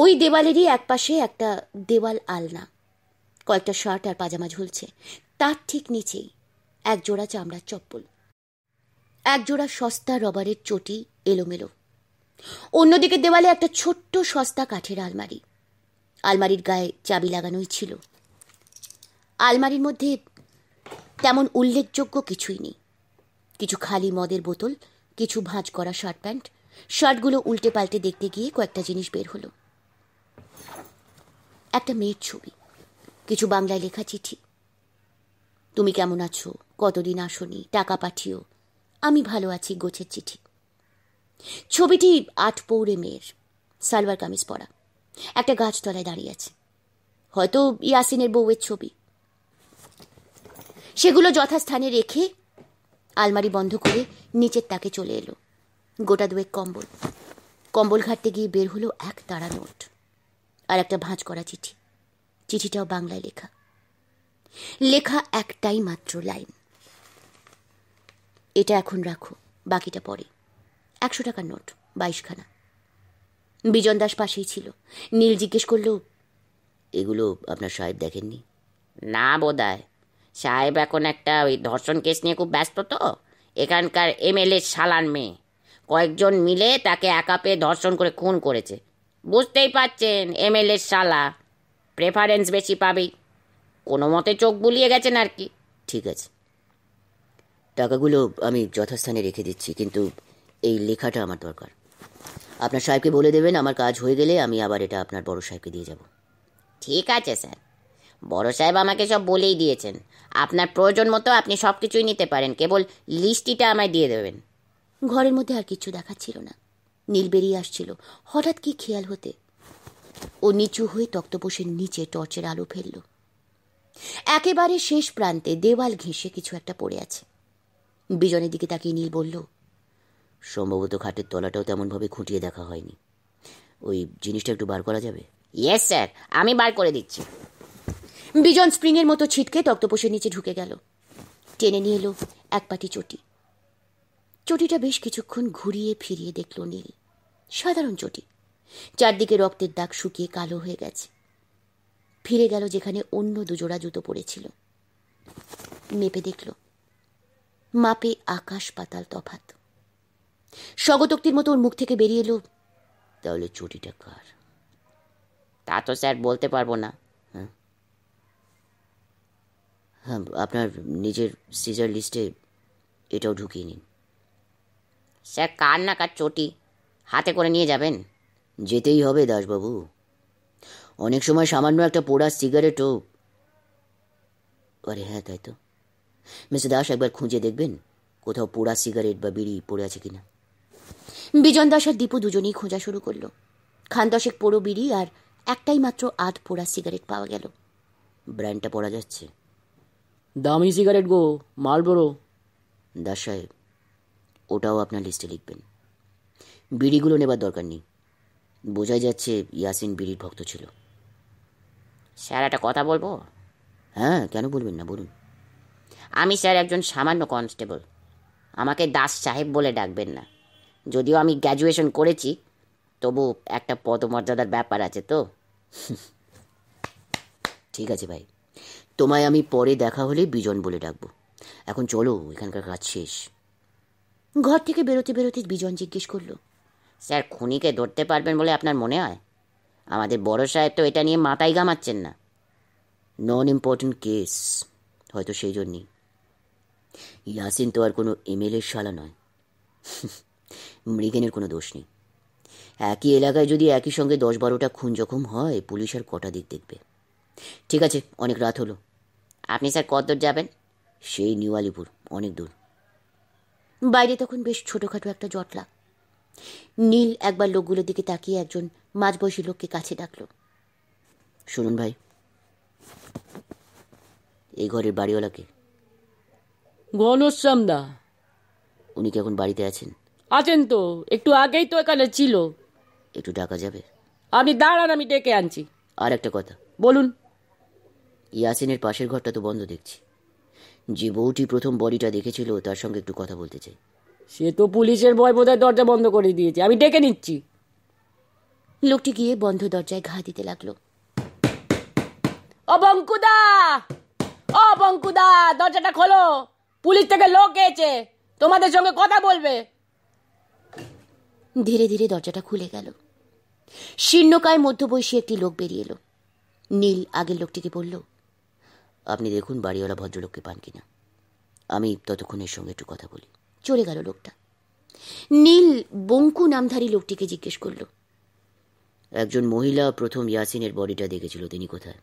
Speaker 1: ওই দেওয়ালেরই একপাশে একটা দেওয়াল আলনা কয়েকটা শার্ট আর পাজামা ঝুলছে তার ঠিক নিচেই এক জোড়া চামড়ার চপ্পল এক জোড়া সস্তা রবারের চটি এলোমেলো অন্যদিকে দেওয়ালে একটা ছোট্ট সস্তা কাঠের আলমারি আলমারির গায়ে চাবি লাগানোই ছিল আলমারির মধ্যে তেমন উল্লেখযোগ্য কিছুই নেই কিছু খালি মদের বোতল কিছু ভাঁজ করা শার্ট প্যান্ট শার্টগুলো উল্টে পাল্টে দেখতে গিয়ে কয়েকটা জিনিস বের হলো একটা মেয়ের ছবি কিছু বাংলায় লেখা চিঠি তুমি কেমন আছো কতদিন আসনি টাকা পাঠিও আমি ভালো আছি গোছের চিঠি ছবিটি আট পৌরে মেয়ের সালোয়ার কামিজ পরা একটা গাছতলায় দাঁড়িয়ে আছে হয়তো ইয়াসিনের বউয়ের ছবি সেগুলো যথাস্থানে রেখে আলমারি বন্ধ করে নিচের তাকে চলে এলো গোটা দুয়েক কম্বল কম্বল ঘাটতে গিয়ে বের হলো এক তারা নোট আর একটা ভাঁজ করা চিঠি চিঠিটাও বাংলায় লেখা লেখা একটাই মাত্র লাইন এটা এখন রাখো বাকিটা পরে একশো টাকার নোট বাইশখানা বিজন দাস পাশেই ছিল নীল জিজ্ঞেস করল এগুলো আপনার সাহেব দেখেননি না বোধ হয় সাহেব এখন একটা ওই ধর্ষণ কেস নিয়ে খুব ব্যস্ত তো এখানকার এমএলএ সালান মেয়ে কয়েকজন মিলে তাকে একা পেয়ে ধর্ষণ করে খুন করেছে বুঝতেই পাচ্ছেন এমএলএ শালা প্রেফারেন্স বেশি পাবেই কোনো মতে চোখ বুলিয়ে গেছেন আর কি ঠিক আছে টাকাগুলো আমি যথাস্থানে রেখে দিচ্ছি কিন্তু এই লেখাটা আমার দরকার আপনার সাহেবকে বলে দেবেন আমার কাজ হয়ে গেলে আমি আবার এটা আপনার বড় সাহেবকে দিয়ে যাব ঠিক আছে স্যার বড় সাহেব আমাকে সব বলেই দিয়েছেন আপনার প্রয়োজন মতো আপনি সব কিছুই নিতে পারেন কেবল লিস্টিটা আমায় দিয়ে দেবেন ঘরের মধ্যে আর কিছু দেখাচ্ছিল না নীল বেরিয়ে আসছিল হঠাৎ কি খেয়াল হতে ও নিচু হয়ে তক্তপোষের নিচে টর্চের আলো ফেলল একেবারে শেষ প্রান্তে দেওয়াল ঘেঁষে কিছু একটা পড়ে আছে বিজনের দিকে তাকিয়ে নীল বলল সম্ভবত খাটের তলাটাও তেমনভাবে খুঁটিয়ে দেখা হয়নি ওই জিনিসটা একটু বার করা যাবে ইয়েস স্যার আমি বার করে দিচ্ছি বিজন স্প্রিংয়ের মতো ছিটকে তক্তপোষের নিচে ঢুকে গেল টেনে নিয়ে এলো এক পাটি চটি চটিটা বেশ কিছুক্ষণ ঘুরিয়ে ফিরিয়ে দেখল নীল সাধারণ চটি চারদিকে রক্তের দাগ শুকিয়ে কালো হয়ে গেছে ফিরে গেল যেখানে অন্য দুজোড়া জুতো পড়েছিল মেপে দেখল মাপে আকাশ পাতাল তফাত স্বগতোক্তির মতো ওর মুখ থেকে বেরিয়ে এলো তাহলে চটিটা কার তা তো স্যার বলতে পারবো না হ্যাঁ আপনার নিজের সিজার লিস্টে এটাও ঢুকিয়ে নিন স্যার কার না কার চটি হাতে করে নিয়ে যাবেন যেতেই হবে দাসবাবু অনেক সময় সামান্য একটা পোড়া সিগারেটও আরে হ্যাঁ তাই তো মিস্টার দাস একবার খুঁজে দেখবেন কোথাও পোড়া সিগারেট বা বিড়ি পড়ে আছে কিনা বিজন দাস আর দীপু দুজনেই খোঁজা শুরু করলো খান দশেক পোড়ো বিড়ি আর একটাই মাত্র আধ পোড়া সিগারেট পাওয়া গেল ব্র্যান্ডটা পড়া যাচ্ছে দামি সিগারেট গো বড় দাস সাহেব ওটাও আপনার লিস্টে লিখবেন বিড়িগুলো নেবার দরকার নেই বোঝাই যাচ্ছে ইয়াসিন বিড়ির ভক্ত ছিল স্যার একটা কথা বলবো হ্যাঁ কেন বলবেন না বলুন আমি স্যার একজন সামান্য কনস্টেবল আমাকে দাস সাহেব বলে ডাকবেন না যদিও আমি গ্র্যাজুয়েশন করেছি তবু একটা পদমর্যাদার ব্যাপার আছে তো ঠিক আছে ভাই তোমায় আমি পরে দেখা হলে বিজন বলে ডাকবো এখন চলো এখানকার কাজ শেষ ঘর থেকে বেরোতে বেরোতে বিজন জিজ্ঞেস করলো স্যার খুনিকে ধরতে পারবেন বলে আপনার মনে হয় আমাদের বড় সাহেব তো এটা নিয়ে মাথায় গামাচ্ছেন না নন ইম্পর্টেন্ট কেস হয়তো সেই জন্যই ইয়াসিন তো আর কোনো এমএলএর শালা নয় [LAUGHS] মৃগেনের কোনো দোষ নেই একই এলাকায় যদি একই সঙ্গে দশ বারোটা খুন জখম হয় পুলিশ আর কটা দিক দেখবে ঠিক আছে অনেক রাত হলো আপনি স্যার কত দূর যাবেন সেই নিউ আলিপুর অনেক দূর বাইরে তখন বেশ ছোটোখাটো একটা জটলা নীল একবার লোকগুলোর দিকে তাকিয়ে একজন মাঝবয়সী লোককে কাছে ডাকল শুনুন ভাই এই ঘরের বাড়িওয়ালাকে দা উনি কি এখন বাড়িতে আছেন আছেন তো একটু আগেই তো এখানে ছিল একটু ডাকা যাবে আপনি দাঁড়ান আমি ডেকে আনছি আর একটা কথা বলুন ইয়াসিনের পাশের ঘরটা তো বন্ধ দেখছি যে বউটি প্রথম বডিটা দেখেছিল তার সঙ্গে একটু কথা বলতে চাই সে তো পুলিশের ভয় বোধহয় দরজা বন্ধ করে দিয়েছে আমি ডেকে নিচ্ছি লোকটি গিয়ে বন্ধ দরজায় ঘা দিতে লাগলো অবঙ্কুদা অবঙ্কুদা দরজাটা খোলো পুলিশ থেকে লোক এসেছে তোমাদের সঙ্গে কথা বলবে ধীরে ধীরে দরজাটা খুলে গেল শীর্ণকায় মধ্যবয়সী একটি লোক বেরিয়ে এলো নীল আগের লোকটিকে বলল আপনি দেখুন বাড়িওয়ালা ভদ্রলোককে পান কিনা আমি ততক্ষণের সঙ্গে একটু কথা বলি চলে গেল লোকটা নীল বঙ্কু নামধারী লোকটিকে জিজ্ঞেস করল একজন মহিলা প্রথম ইয়াসিনের বডিটা দেখেছিল তিনি কোথায়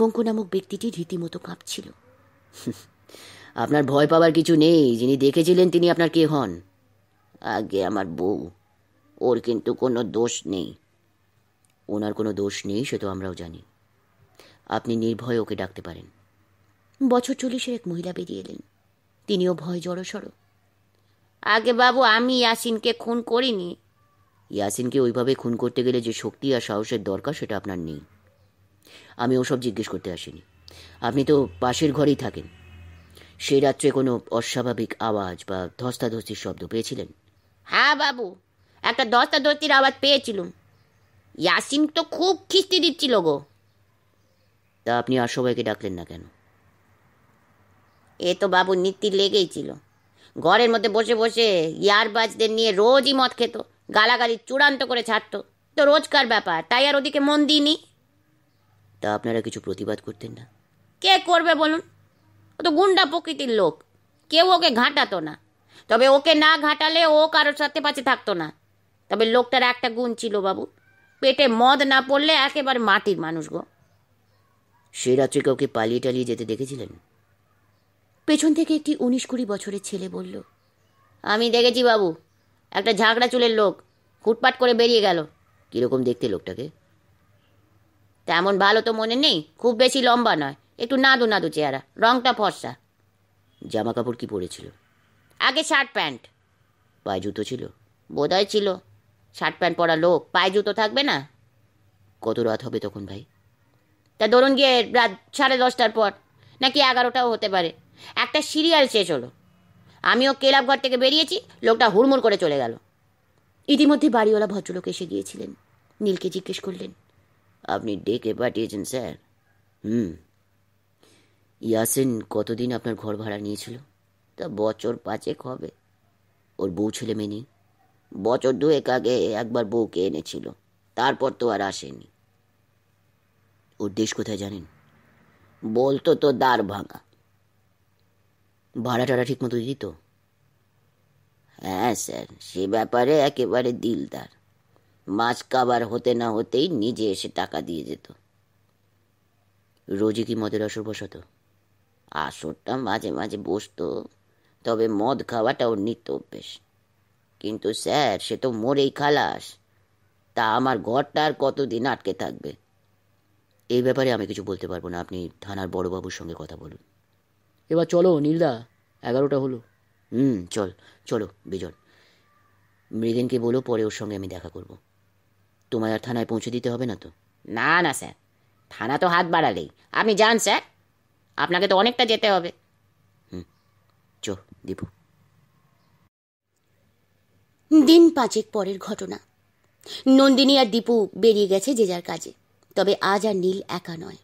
Speaker 1: বঙ্কু নামক ব্যক্তিটি রীতিমতো কাঁপছিল [LAUGHS] আপনার ভয় পাবার কিছু নেই যিনি দেখেছিলেন তিনি আপনার কে হন আগে আমার বউ ওর কিন্তু কোনো দোষ নেই ওনার কোনো দোষ নেই সে তো আমরাও জানি আপনি নির্ভয়ে ওকে ডাকতে পারেন বছর চল্লিশের এক মহিলা বেরিয়ে এলেন তিনিও ভয় জড়সড় আগে বাবু আমি ইয়াসিনকে খুন করিনি ইয়াসিনকে ওইভাবে খুন করতে গেলে যে শক্তি আর সাহসের দরকার সেটা আপনার নেই আমি ওসব জিজ্ঞেস করতে আসিনি আপনি তো পাশের ঘরেই থাকেন সেই রাত্রে কোনো অস্বাভাবিক আওয়াজ বা ধস্তাধস্তির শব্দ পেয়েছিলেন হ্যাঁ বাবু একটা ধস্তাধস্তির আওয়াজ পেয়েছিলুম ইয়াসিন তো খুব খিস্তি দিচ্ছিল গো তা আপনি আর সবাইকে ডাকলেন না কেন এ তো বাবু নীতি লেগেই ছিল ঘরের মধ্যে বসে বসে ইয়ারবাজদের নিয়ে রোজই মদ খেত গালাগালি চূড়ান্ত করে ছাড়তো তো রোজকার ব্যাপার তাই আর ওদিকে মন দিইনি তা আপনারা কিছু প্রতিবাদ করতেন না কে করবে বলুন ও তো গুন্ডা প্রকৃতির লোক কেউ ওকে ঘাঁটাতো না তবে ওকে না ঘাঁটালে ও কারোর সাথে পাশে থাকতো না তবে লোকটার একটা গুণ ছিল বাবু পেটে মদ না পড়লে একেবারে মাটির মানুষ গো সে রাত্রে কাউকে পালিয়ে টালিয়ে যেতে দেখেছিলেন পেছন থেকে একটি উনিশ কুড়ি বছরের ছেলে বলল আমি দেখেছি বাবু একটা ঝাঁকড়া চুলের লোক ফুটপাট করে বেরিয়ে গেল কীরকম দেখতে লোকটাকে তেমন ভালো তো মনে নেই খুব বেশি লম্বা নয় একটু নাদু নাদু চেহারা রংটা ফর্সা জামা কাপড় কি পরেছিল আগে শার্ট প্যান্ট পায়ে জুতো ছিল বোধহয় ছিল শার্ট প্যান্ট পরা লোক পায়ে জুতো থাকবে না কত রাত হবে তখন ভাই তা ধরুন গিয়ে রাত সাড়ে দশটার পর নাকি এগারোটাও হতে পারে একটা সিরিয়াল শেষ হলো আমিও কেলাব ঘর থেকে বেরিয়েছি লোকটা হুড়মুড় করে চলে গেল ইতিমধ্যে বাড়িওয়ালা ভদ্রলোক এসে গিয়েছিলেন নীলকে জিজ্ঞেস করলেন আপনি ডেকে পাঠিয়েছেন স্যার হুম ইয়াসিন কতদিন আপনার ঘর ভাড়া নিয়েছিল তা বছর পাঁচেক হবে ওর বউ ছেলে মেয়ে নেই বছর দুয়েক আগে একবার বউকে এনেছিল তারপর তো আর আসেনি ওর দেশ কোথায় জানেন বলতো তো দ্বার ভাঙা ভাড়া টাড়া ঠিক মতো দিত হ্যাঁ স্যার সে ব্যাপারে একেবারে দিলদার মাছ কাবার হতে না হতেই নিজে এসে টাকা দিয়ে যেত রোজে কি মদের আসর বসাতো আসরটা মাঝে মাঝে বসতো তবে মদ খাওয়াটা ওর নিত্য অভ্যেস কিন্তু স্যার সে তো মোরেই খালাস তা আমার ঘরটা আর কতদিন আটকে থাকবে এই ব্যাপারে আমি কিছু বলতে পারবো না আপনি থানার বড়বাবুর সঙ্গে কথা বলুন এবার চলো নীলদা এগারোটা হলো হুম চল চলো বিজন মৃগেনকে বলো পরে ওর সঙ্গে আমি দেখা করব তোমায় আর থানায় পৌঁছে দিতে হবে না তো না না স্যার থানা তো হাত বাড়ালেই আপনি যান স্যার আপনাকে তো অনেকটা যেতে হবে হুম চ দীপু দিন পাঁচেক পরের ঘটনা নন্দিনী আর দীপু বেরিয়ে গেছে যে যার কাজে তবে আজ আর নীল একা নয়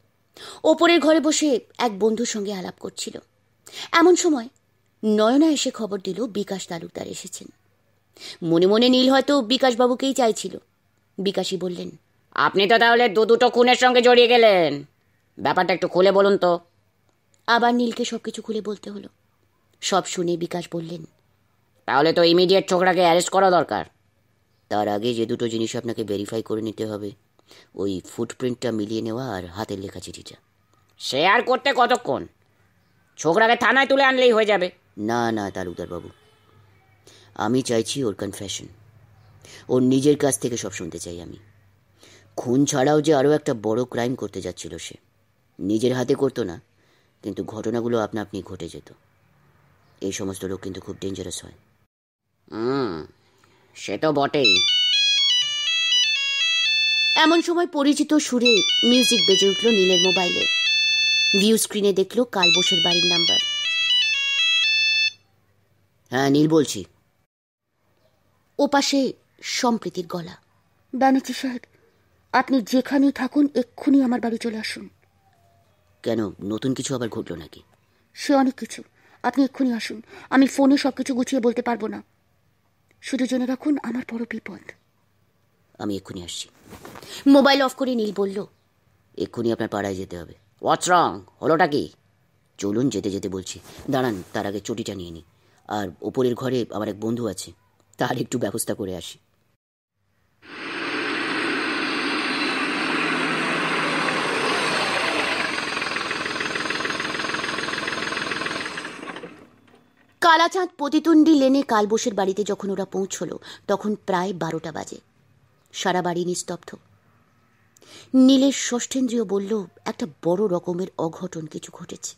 Speaker 1: ওপরের ঘরে বসে এক বন্ধুর সঙ্গে আলাপ করছিল এমন সময় নয়না এসে খবর দিল বিকাশ তালুকদার এসেছেন মনে মনে নীল হয়তো বিকাশবাবুকেই চাইছিল বিকাশই বললেন আপনি তো তাহলে দু দুটো খুনের সঙ্গে জড়িয়ে গেলেন ব্যাপারটা একটু খুলে বলুন তো আবার নীলকে সব কিছু খুলে বলতে হলো সব শুনে বিকাশ বললেন তাহলে তো ইমিডিয়েট ছোকরাকে অ্যারেস্ট করা দরকার তার আগে যে দুটো জিনিস আপনাকে ভেরিফাই করে নিতে হবে ওই ফুটপ্রিন্টটা মিলিয়ে নেওয়া আর হাতের লেখা চিঠিটা সে আর করতে কতক্ষণ ছোকরাকে থানায় তুলে আনলেই হয়ে যাবে না না বাবু আমি চাইছি ওর কনফেশন ওর নিজের কাছ থেকে সব শুনতে চাই আমি খুন ছাড়াও যে আরও একটা বড় ক্রাইম করতে যাচ্ছিল সে নিজের হাতে করতো না কিন্তু ঘটনাগুলো আপনা আপনি ঘটে যেত এই সমস্ত লোক কিন্তু খুব ডেঞ্জারাস হয় সে তো বটেই এমন সময় পরিচিত সুরে মিউজিক বেজে উঠল নীলের মোবাইলে ভিউ স্ক্রিনে দেখল কাল বসের বাড়ির নাম্বার হ্যাঁ নীল বলছি ওপাশে সম্প্রীতির গলা ব্যানার্জি সাহেব আপনি যেখানেই থাকুন এক্ষুনি আমার বাড়ি চলে আসুন কেন নতুন কিছু আবার ঘটল নাকি সে অনেক কিছু আপনি এক্ষুনি আসুন আমি ফোনে সব কিছু গুছিয়ে বলতে পারবো না শুধু জেনে রাখুন আমার বড় বিপদ আমি এক্ষুনি আসছি মোবাইল অফ করে নীল বলল এক্ষুনি আপনার পাড়ায় যেতে হবে হোয়াটস রং হলোটা কি চলুন যেতে যেতে বলছি দাঁড়ান তার আগে চটিটা নিয়ে নিই আর ওপরের ঘরে আমার এক বন্ধু আছে তার একটু ব্যবস্থা করে আসি কালাচাঁদ পতিতুণ্ডি লেনে কালবোসের বাড়িতে যখন ওরা পৌঁছল তখন প্রায় বারোটা বাজে সারা বাড়ি নিস্তব্ধ নীলের ষষ্ঠেন্দ্রীয় বলল একটা বড় রকমের অঘটন কিছু ঘটেছে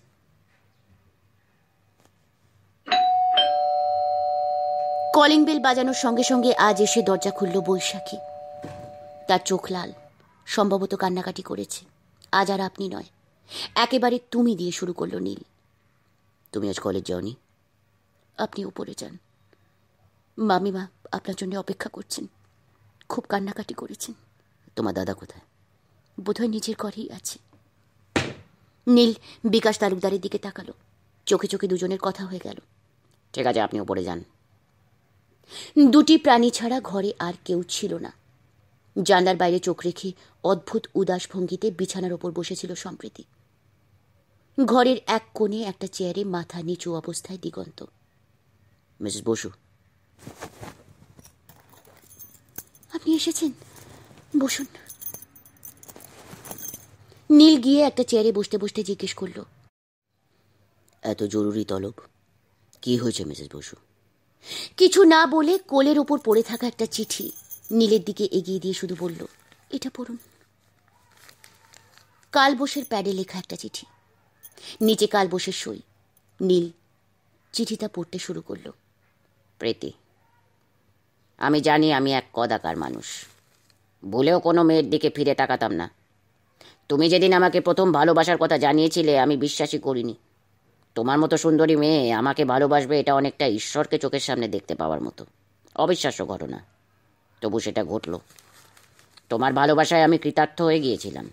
Speaker 1: কলিং বেল বাজানোর সঙ্গে সঙ্গে আজ এসে দরজা খুলল বৈশাখী তার চোখ লাল সম্ভবত কান্নাকাটি করেছে আজ আর আপনি নয় একেবারে তুমি দিয়ে শুরু করলো নীল তুমি আজ কলেজ যাওনি আপনি উপরে যান মামিমা আপনার জন্য অপেক্ষা করছেন খুব কান্নাকাটি করেছেন তোমার দাদা কোথায় বোধহয় নিজের ঘরেই আছে নীল বিকাশ তালুকদারের দিকে তাকালো চোখে চোখে দুজনের কথা হয়ে গেল ঠিক আছে আপনি ওপরে যান দুটি প্রাণী ছাড়া ঘরে আর কেউ ছিল না জানলার বাইরে চোখ রেখে অদ্ভুত উদাস ভঙ্গিতে বিছানার ওপর বসেছিল সম্প্রীতি ঘরের এক কোণে একটা চেয়ারে মাথা নিচু অবস্থায় দিগন্ত মিসেস বসু আপনি এসেছেন বসুন নীল গিয়ে একটা চেয়ারে বসতে বসতে জিজ্ঞেস করল এত জরুরি তলব কি হয়েছে মিসেস বসু কিছু না বলে কোলের ওপর পড়ে থাকা একটা চিঠি নীলের দিকে এগিয়ে দিয়ে শুধু বলল এটা পড়ুন কালবোসের প্যাডে লেখা একটা চিঠি নিচে কালবোসের সই নীল চিঠিটা পড়তে শুরু করল প্রেতে আমি জানি আমি এক কদাকার মানুষ বলেও কোনো মেয়ের দিকে ফিরে তাকাতাম না তুমি যেদিন আমাকে প্রথম ভালোবাসার কথা জানিয়েছিলে আমি বিশ্বাসই করিনি তোমার মতো সুন্দরী মেয়ে আমাকে ভালোবাসবে এটা অনেকটা ঈশ্বরকে চোখের সামনে দেখতে পাওয়ার মতো অবিশ্বাস্য ঘটনা তবু সেটা ঘটল তোমার ভালোবাসায় আমি কৃতার্থ হয়ে গিয়েছিলাম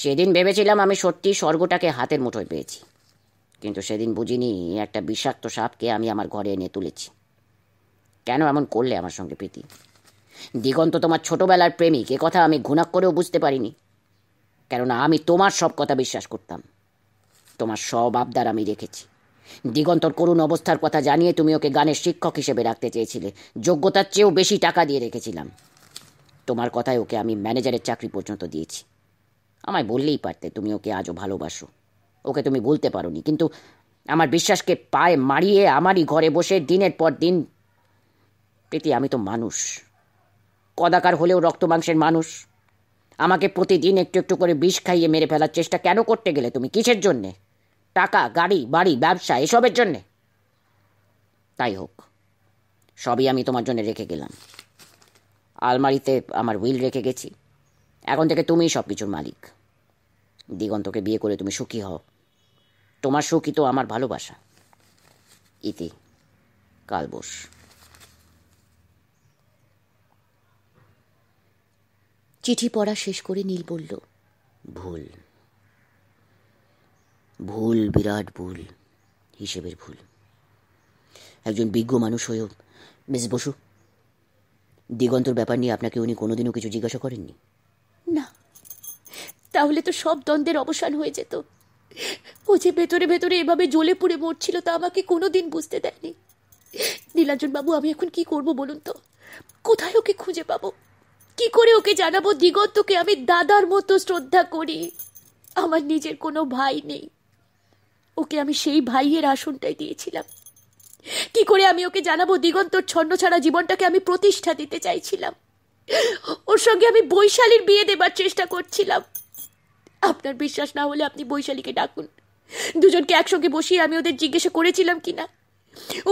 Speaker 1: সেদিন ভেবেছিলাম আমি সত্যি স্বর্গটাকে হাতের মুঠোয় পেয়েছি কিন্তু সেদিন বুঝিনি একটা বিষাক্ত সাপকে আমি আমার ঘরে এনে তুলেছি কেন এমন করলে আমার সঙ্গে প্রীতি দিগন্ত তোমার ছোটবেলার প্রেমিক এ কথা আমি ঘুণাক করেও বুঝতে পারিনি কেননা আমি তোমার সব কথা বিশ্বাস করতাম তোমার সব আবদার আমি রেখেছি দিগন্তর করুণ অবস্থার কথা জানিয়ে তুমি ওকে গানের শিক্ষক হিসেবে রাখতে চেয়েছিলে যোগ্যতার চেয়েও বেশি টাকা দিয়ে রেখেছিলাম তোমার কথায় ওকে আমি ম্যানেজারের চাকরি পর্যন্ত দিয়েছি আমায় বললেই পারতে তুমি ওকে আজও ভালোবাসো ওকে তুমি বলতে পারো কিন্তু আমার বিশ্বাসকে পায়ে মারিয়ে আমারই ঘরে বসে দিনের পর দিন প্রীতি আমি তো মানুষ কদাকার হলেও রক্ত মাংসের মানুষ আমাকে প্রতিদিন একটু একটু করে বিষ খাইয়ে মেরে ফেলার চেষ্টা কেন করতে গেলে তুমি কিসের জন্যে টাকা গাড়ি বাড়ি ব্যবসা এসবের জন্যে তাই হোক সবই আমি তোমার জন্য রেখে গেলাম আলমারিতে আমার হুইল রেখে গেছি এখন থেকে তুমিই সব কিছুর মালিক দিগন্তকে বিয়ে করে তুমি সুখী হও তোমার সুখী তো আমার ভালোবাসা ইতি কালবোস চিঠি পড়া শেষ করে নীল বলল ভুল ভুল বিরাট ভুল হিসেবের ভুল একজন বিজ্ঞ মানুষ হয়েও মিস বসু দিগন্তর ব্যাপার নিয়ে আপনাকে উনি কোনোদিনও কিছু জিজ্ঞাসা করেননি না তাহলে তো সব দ্বন্দ্বের অবসান হয়ে যেত ও যে ভেতরে ভেতরে এভাবে জ্বলে পুড়ে মরছিল তা আমাকে কোনোদিন বুঝতে দেয়নি নীলাঞ্জন বাবু আমি এখন কি করব বলুন তো কোথায় ওকে খুঁজে পাবো কি করে ওকে জানাবো দিগন্তকে আমি দাদার মতো শ্রদ্ধা করি আমার নিজের কোনো ভাই নেই ওকে আমি সেই ভাইয়ের আসনটাই দিয়েছিলাম কি করে আমি ওকে জানাবো দিগন্তর ছন্ন ছাড়া জীবনটাকে আমি প্রতিষ্ঠা দিতে চাইছিলাম ওর সঙ্গে আমি বৈশালীর বিয়ে দেবার চেষ্টা করছিলাম আপনার বিশ্বাস না হলে আপনি বৈশালীকে ডাকুন দুজনকে একসঙ্গে বসিয়ে আমি ওদের জিজ্ঞেস করেছিলাম কিনা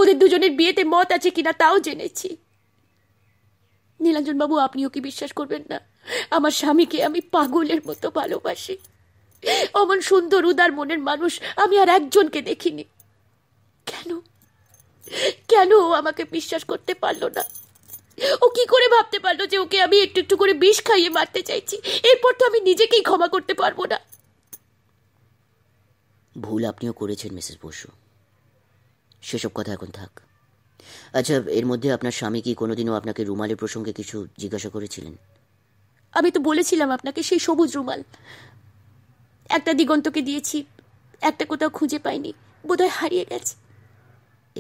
Speaker 1: ওদের দুজনের বিয়েতে মত আছে কিনা তাও জেনেছি নীলাঞ্জনবাবু আপনিও কি বিশ্বাস করবেন না আমার স্বামীকে আমি পাগলের মতো ভালোবাসি অমন সুন্দর উদার মনের মানুষ আমি আর একজনকে দেখিনি কেন কেন ও আমাকে বিশ্বাস করতে পারলো না ও কি করে ভাবতে পারলো যে ওকে আমি একটু একটু করে বিষ খাইয়ে মারতে চাইছি এরপর তো আমি নিজেকেই ক্ষমা করতে পারবো না ভুল আপনিও করেছেন মিসেস বসু সেসব কথা এখন থাক আচ্ছা এর মধ্যে আপনার স্বামী কি কোনোদিনও আপনাকে রুমালের প্রসঙ্গে কিছু জিজ্ঞাসা করেছিলেন আমি তো বলেছিলাম আপনাকে সেই সবুজ রুমাল একটা দিগন্তকে দিয়েছি একটা কোথাও খুঁজে পাইনি বোধহয় হারিয়ে গেছে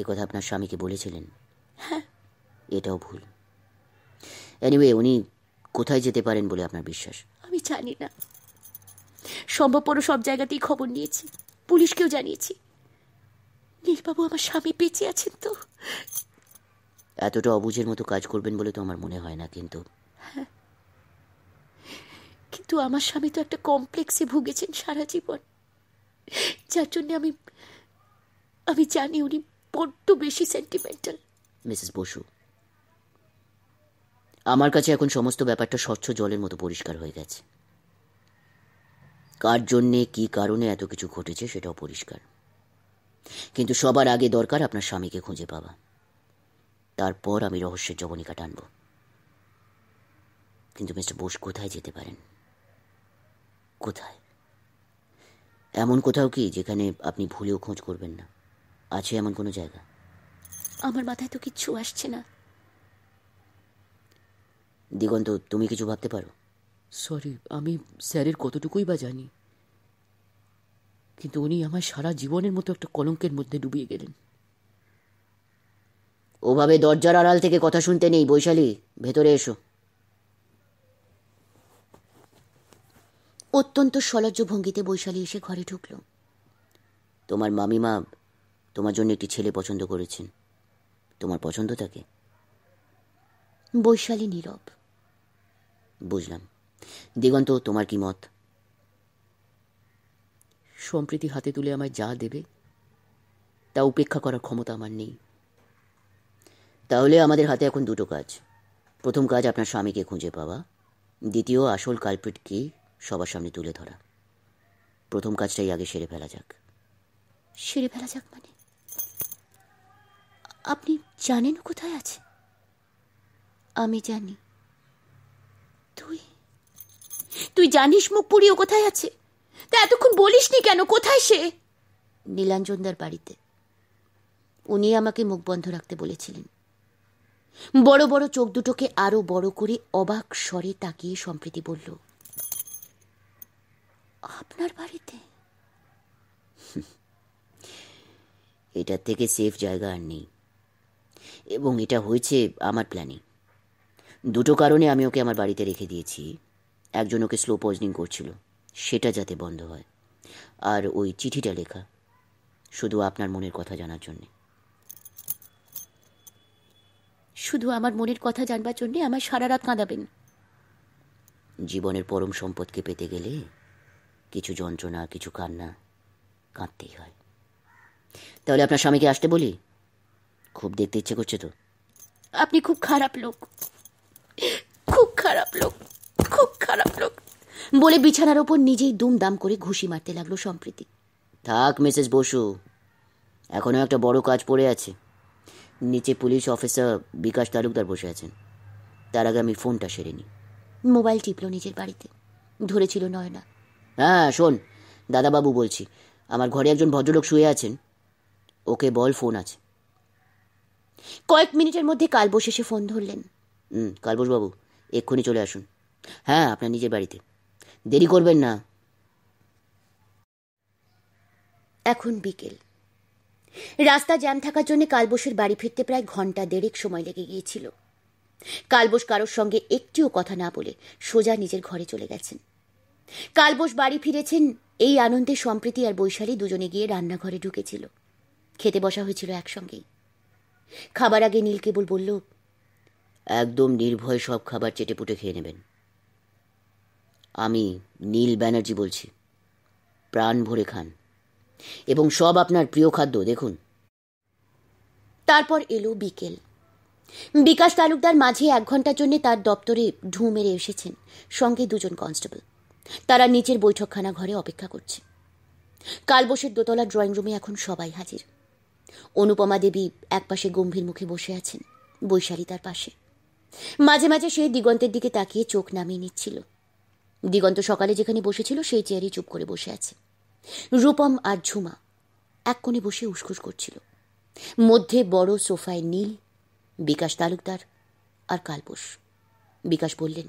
Speaker 1: এ কথা আপনার স্বামীকে বলেছিলেন হ্যাঁ এটাও ভুল এনিওয়ে উনি কোথায় যেতে পারেন বলে আপনার বিশ্বাস আমি জানি না সম্ভবপর সব জায়গাতেই খবর নিয়েছি পুলিশকেও জানিয়েছি নীলবাবু আমার স্বামী বেঁচে আছেন তো এতটা অবুঝের মতো কাজ করবেন বলে তো আমার মনে হয় না কিন্তু [LAUGHS] কিন্তু আমার স্বামী তো একটা কমপ্লেক্সে ভুগেছেন সারা জীবন যার জন্য আমি আমি জানি উনি বড্ড বেশি সেন্টিমেন্টাল মিসেস বসু আমার কাছে এখন সমস্ত ব্যাপারটা স্বচ্ছ জলের মতো পরিষ্কার হয়ে গেছে কার জন্যে কি কারণে এত কিছু ঘটেছে সেটাও পরিষ্কার কিন্তু সবার আগে দরকার আপনার স্বামীকে খুঁজে পাওয়া তারপর আমি রহস্যের জবনিকা টানব কিন্তু মিস্টার বোস কোথায় যেতে পারেন কোথায় এমন কোথাও কি যেখানে আপনি ভুলেও খোঁজ করবেন না আছে এমন কোনো জায়গা আমার মাথায় তো কিচ্ছু আসছে না দিগন্ত তুমি কিছু ভাবতে পারো সরি আমি স্যারের কতটুকুই বা জানি কিন্তু উনি আমার সারা জীবনের মতো একটা কলঙ্কের মধ্যে ডুবিয়ে গেলেন ওভাবে দরজার আড়াল থেকে কথা শুনতে নেই বৈশালী ভেতরে এসো অত্যন্ত সলজ্জ ভঙ্গিতে বৈশালী এসে ঘরে ঢুকল তোমার মামিমা তোমার জন্য একটি ছেলে পছন্দ করেছেন তোমার পছন্দ তাকে বৈশালী নীরব বুঝলাম দিগন্ত তোমার কি মত সম্প্রীতি হাতে তুলে আমায় যা দেবে তা উপেক্ষা করার ক্ষমতা আমার নেই তাহলে আমাদের হাতে এখন দুটো কাজ প্রথম কাজ আপনার স্বামীকে খুঁজে পাওয়া দ্বিতীয় আসল কালপ্রিট কি সবার সামনে তুলে ধরা প্রথম কাজটাই আগে সেরে ফেলা যাক সেরে ফেলা যাক মানে আপনি জানেন কোথায় আছে আমি জানি তুই তুই জানিস মুখ পুড়িও কোথায় আছে তা এতক্ষণ বলিসনি কেন কোথায় সে নীলাঞ্জনদার বাড়িতে উনি আমাকে মুখ বন্ধ রাখতে বলেছিলেন বড় বড় চোখ দুটোকে আরো বড় করে অবাক স্বরে তাকিয়ে সম্প্রীতি বলল আপনার বাড়িতে [LAUGHS] এটার থেকে সেফ জায়গা আর নেই এবং এটা হয়েছে আমার প্ল্যানে দুটো কারণে আমি ওকে আমার বাড়িতে রেখে দিয়েছি একজন ওকে স্লো পয়জনিং করছিল সেটা যাতে বন্ধ হয় আর ওই চিঠিটা লেখা শুধু আপনার মনের কথা জানার জন্যে শুধু আমার মনের কথা জানবার জন্যে আমার সারা রাত কাঁদাবেন জীবনের পরম সম্পদকে পেতে গেলে কিছু যন্ত্রণা কিছু কান্না কাঁদতেই হয় তাহলে আপনার স্বামীকে আসতে বলি খুব দেখতে ইচ্ছে করছে তো আপনি খুব খারাপ লোক খুব খারাপ লোক খুব খারাপ লোক বলে বিছানার ওপর নিজেই দুমদাম করে ঘুষি মারতে লাগলো সম্প্রীতি থাক মিসেস বসু এখনও একটা বড় কাজ পড়ে আছে নিচে পুলিশ অফিসার বিকাশ তালুকদার বসে আছেন তার আগে আমি ফোনটা সেরে নিই মোবাইল টিপল নিজের বাড়িতে ধরেছিল নয়না হ্যাঁ শোন দাদাবাবু বলছি আমার ঘরে একজন ভদ্রলোক শুয়ে আছেন ওকে বল ফোন আছে কয়েক মিনিটের মধ্যে কালবোস এসে ফোন ধরলেন হুম বাবু এক্ষুনি চলে আসুন হ্যাঁ আপনার নিজের বাড়িতে দেরি করবেন না এখন বিকেল রাস্তা জ্যাম থাকার জন্য কালবোসের বাড়ি ফিরতে প্রায় ঘন্টা দেড়েক সময় লেগে গিয়েছিল কালবোস কারোর সঙ্গে একটিও কথা না বলে সোজা নিজের ঘরে চলে গেছেন কালবোস বাড়ি ফিরেছেন এই আনন্দে সম্প্রীতি আর বৈশালী দুজনে গিয়ে রান্নাঘরে ঢুকেছিল খেতে বসা হয়েছিল একসঙ্গেই খাবার আগে নীল কেবল বলল একদম নির্ভয় সব খাবার চেটেপুটে খেয়ে নেবেন আমি নীল ব্যানার্জি বলছি প্রাণ ভরে খান এবং সব আপনার প্রিয় খাদ্য দেখুন তারপর এলো বিকেল বিকাশ তালুকদার মাঝে এক ঘন্টার জন্য তার দপ্তরে ঢু মেরে এসেছেন সঙ্গে দুজন কনস্টেবল তারা নিচের বৈঠকখানা ঘরে অপেক্ষা করছে কালবসের দোতলা ড্রয়িং রুমে এখন সবাই হাজির অনুপমা দেবী একপাশে গম্ভীর মুখে বসে আছেন বৈশালী তার পাশে মাঝে মাঝে সে দিগন্তের দিকে তাকিয়ে চোখ নামিয়ে নিচ্ছিল দিগন্ত সকালে যেখানে বসেছিল সেই চেয়ারই চুপ করে বসে আছে রূপম আর ঝুমা এক কোণে বসে উসখুস করছিল মধ্যে বড় সোফায় নীল বিকাশ তালুকদার আর কালপোষ বিকাশ বললেন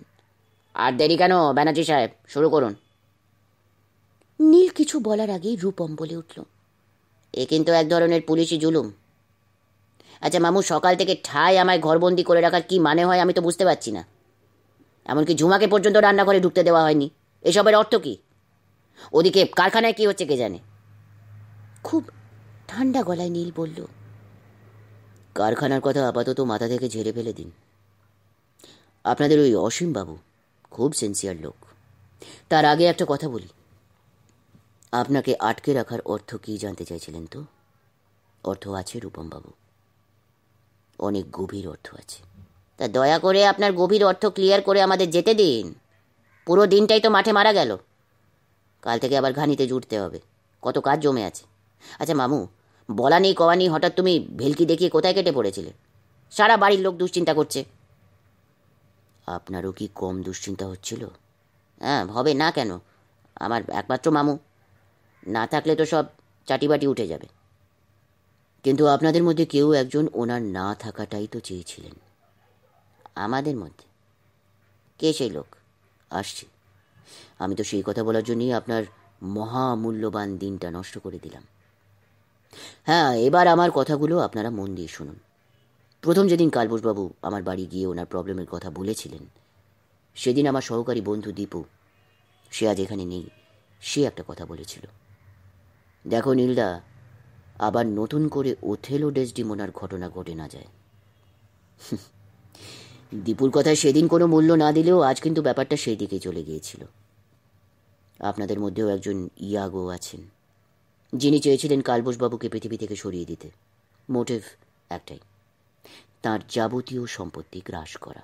Speaker 1: আর দেরি কেন ব্যানার্জি সাহেব শুরু করুন নীল কিছু বলার আগেই রূপম বলে উঠল এ কিন্তু এক ধরনের পুলিশি জুলুম আচ্ছা মামু সকাল থেকে ঠাই আমায় ঘরবন্দি করে রাখার কি মানে হয় আমি তো বুঝতে পারছি না এমনকি ঝুমাকে পর্যন্ত রান্নাঘরে ঢুকতে দেওয়া হয়নি এসবের অর্থ কী ওদিকে কারখানায় কি হচ্ছে কে জানে খুব ঠান্ডা গলায় নীল বলল কারখানার কথা আপাতত মাথা থেকে ঝেড়ে ফেলে দিন আপনাদের ওই অসীম বাবু খুব সিনসিয়ার লোক তার আগে একটা কথা বলি আপনাকে আটকে রাখার অর্থ কি জানতে চাইছিলেন তো অর্থ আছে রূপমবাবু অনেক গভীর অর্থ আছে তা দয়া করে আপনার গভীর অর্থ ক্লিয়ার করে আমাদের যেতে দিন পুরো দিনটাই তো মাঠে মারা গেল কাল থেকে আবার ঘানিতে জুটতে হবে কত কাজ জমে আছে আচ্ছা মামু বলা নেই কওয়া নেই হঠাৎ তুমি ভেলকি দেখিয়ে কোথায় কেটে পড়েছিলে সারা বাড়ির লোক দুশ্চিন্তা করছে আপনারও কি কম দুশ্চিন্তা হচ্ছিল হ্যাঁ হবে না কেন আমার একমাত্র মামু না থাকলে তো সব চাটিবাটি উঠে যাবে কিন্তু আপনাদের মধ্যে কেউ একজন ওনার না থাকাটাই তো চেয়েছিলেন আমাদের মধ্যে কে সেই লোক আসছি আমি তো সেই কথা বলার জন্যই আপনার মহামূল্যবান দিনটা নষ্ট করে দিলাম হ্যাঁ এবার আমার কথাগুলো আপনারা মন দিয়ে শুনুন প্রথম যেদিন কালবোসবাবু আমার বাড়ি গিয়ে ওনার প্রবলেমের কথা বলেছিলেন সেদিন আমার সহকারী বন্ধু দীপু সে আজ এখানে নেই সে একটা কথা বলেছিল দেখো নীলদা আবার নতুন করে ওথেলো ডেসডিমোনার ঘটনা ঘটে না যায় [LAUGHS] দীপুর কথায় সেদিন কোনো মূল্য না দিলেও আজ কিন্তু ব্যাপারটা সেই দিকে চলে গিয়েছিল আপনাদের মধ্যেও একজন ইয়াগো আছেন যিনি চেয়েছিলেন কালবোসবাবুকে পৃথিবী থেকে সরিয়ে দিতে মোটিভ একটাই তার যাবতীয় সম্পত্তি গ্রাস করা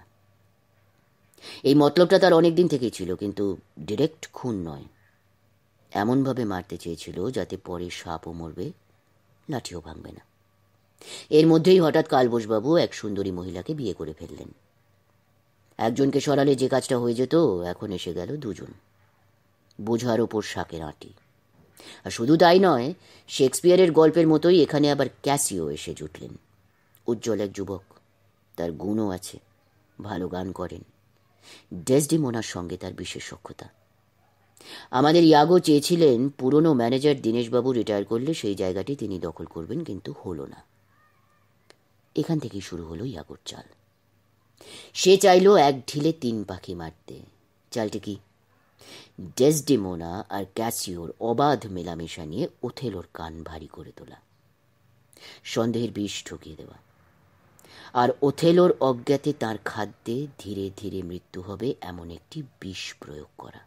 Speaker 1: এই মতলবটা তার অনেক দিন থেকেই ছিল কিন্তু ডিরেক্ট খুন নয় এমনভাবে মারতে চেয়েছিল যাতে পরে সাপও মরবে লাঠিও ভাঙবে না এর মধ্যেই হঠাৎ কালবোসবাবু এক সুন্দরী মহিলাকে বিয়ে করে ফেললেন একজনকে সরালে যে কাজটা হয়ে যেত এখন এসে গেল দুজন বোঝার ওপর শাকের আঁটি আর শুধু তাই নয় শেক্সপিয়ারের গল্পের মতোই এখানে আবার ক্যাসিও এসে জুটলেন উজ্জ্বল এক যুবক তার গুণও আছে ভালো গান করেন ডেসডিমোনার সঙ্গে তার বিশেষ সক্ষতা আমাদের ইয়াগো চেয়েছিলেন পুরনো ম্যানেজার দীনেশবাবু রিটায়ার করলে সেই জায়গাটি তিনি দখল করবেন কিন্তু হলো না এখান থেকেই শুরু হলো ইয়াগোর চাল সে চাইল এক ঢিলে তিন পাখি মারতে চালটি কি ডেসডিমোনা আর ক্যাসিওর অবাধ মেলামেশা নিয়ে ওথেলোর কান ভারী করে তোলা সন্দেহের বিষ ঢুকিয়ে দেওয়া আর ওথেলোর অজ্ঞাতে তার খাদ্যে ধীরে ধীরে মৃত্যু হবে এমন একটি বিষ প্রয়োগ করা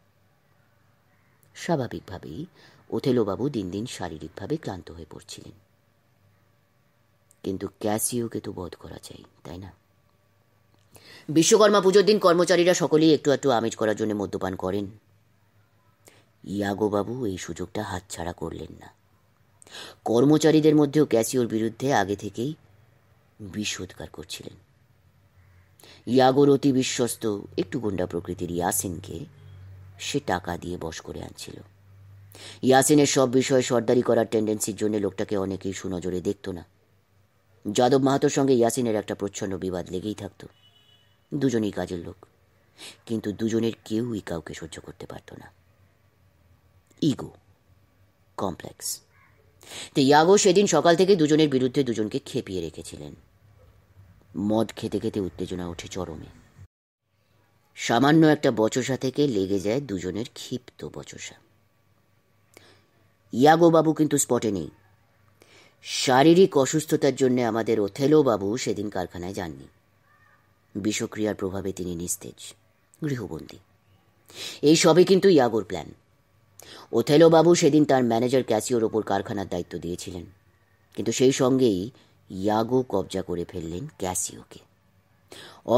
Speaker 1: স্বাভাবিকভাবেই ওথেলোবাবু দিন দিন শারীরিকভাবে ক্লান্ত হয়ে পড়ছিলেন কিন্তু ক্যাসিওকে তো বধ করা চাই তাই না বিশ্বকর্মা পুজোর দিন কর্মচারীরা সকলেই একটু একটু আমেজ করার জন্য মদ্যপান করেন ইয়াগোবাবু এই সুযোগটা হাতছাড়া করলেন না কর্মচারীদের মধ্যেও ক্যাসিওর বিরুদ্ধে আগে থেকেই বিষোদ্গার করছিলেন ইয়াগোর অতি বিশ্বস্ত একটু গুন্ডা প্রকৃতির ইয়াসিনকে সে টাকা দিয়ে বশ করে আনছিল ইয়াসিনের সব বিষয়ে সর্দারি করার টেন্ডেন্সির জন্য লোকটাকে অনেকেই সুনজরে দেখত না যাদব মাহাতোর সঙ্গে ইয়াসিনের একটা প্রচ্ছন্ন বিবাদ লেগেই থাকত দুজনেই কাজের লোক কিন্তু দুজনের কেউই কাউকে সহ্য করতে পারত না ইগো কমপ্লেক্স তিয়াগো সেদিন সকাল থেকে দুজনের বিরুদ্ধে দুজনকে খেপিয়ে রেখেছিলেন মদ খেতে খেতে উত্তেজনা ওঠে চরমে সামান্য একটা বচসা থেকে লেগে যায় দুজনের ক্ষিপ্ত বচসা ইয়াগো বাবু কিন্তু স্পটে নেই শারীরিক অসুস্থতার জন্য আমাদের ওথেলো বাবু সেদিন কারখানায় যাননি বিষক্রিয়ার প্রভাবে তিনি নিস্তেজ গৃহবন্দী এই সবই কিন্তু ইয়াগোর প্ল্যান ওথেলো বাবু সেদিন তার ম্যানেজার ক্যাসিওর ওপর কারখানার দায়িত্ব দিয়েছিলেন কিন্তু সেই সঙ্গেই ইয়াগো কবজা করে ফেললেন ক্যাসিওকে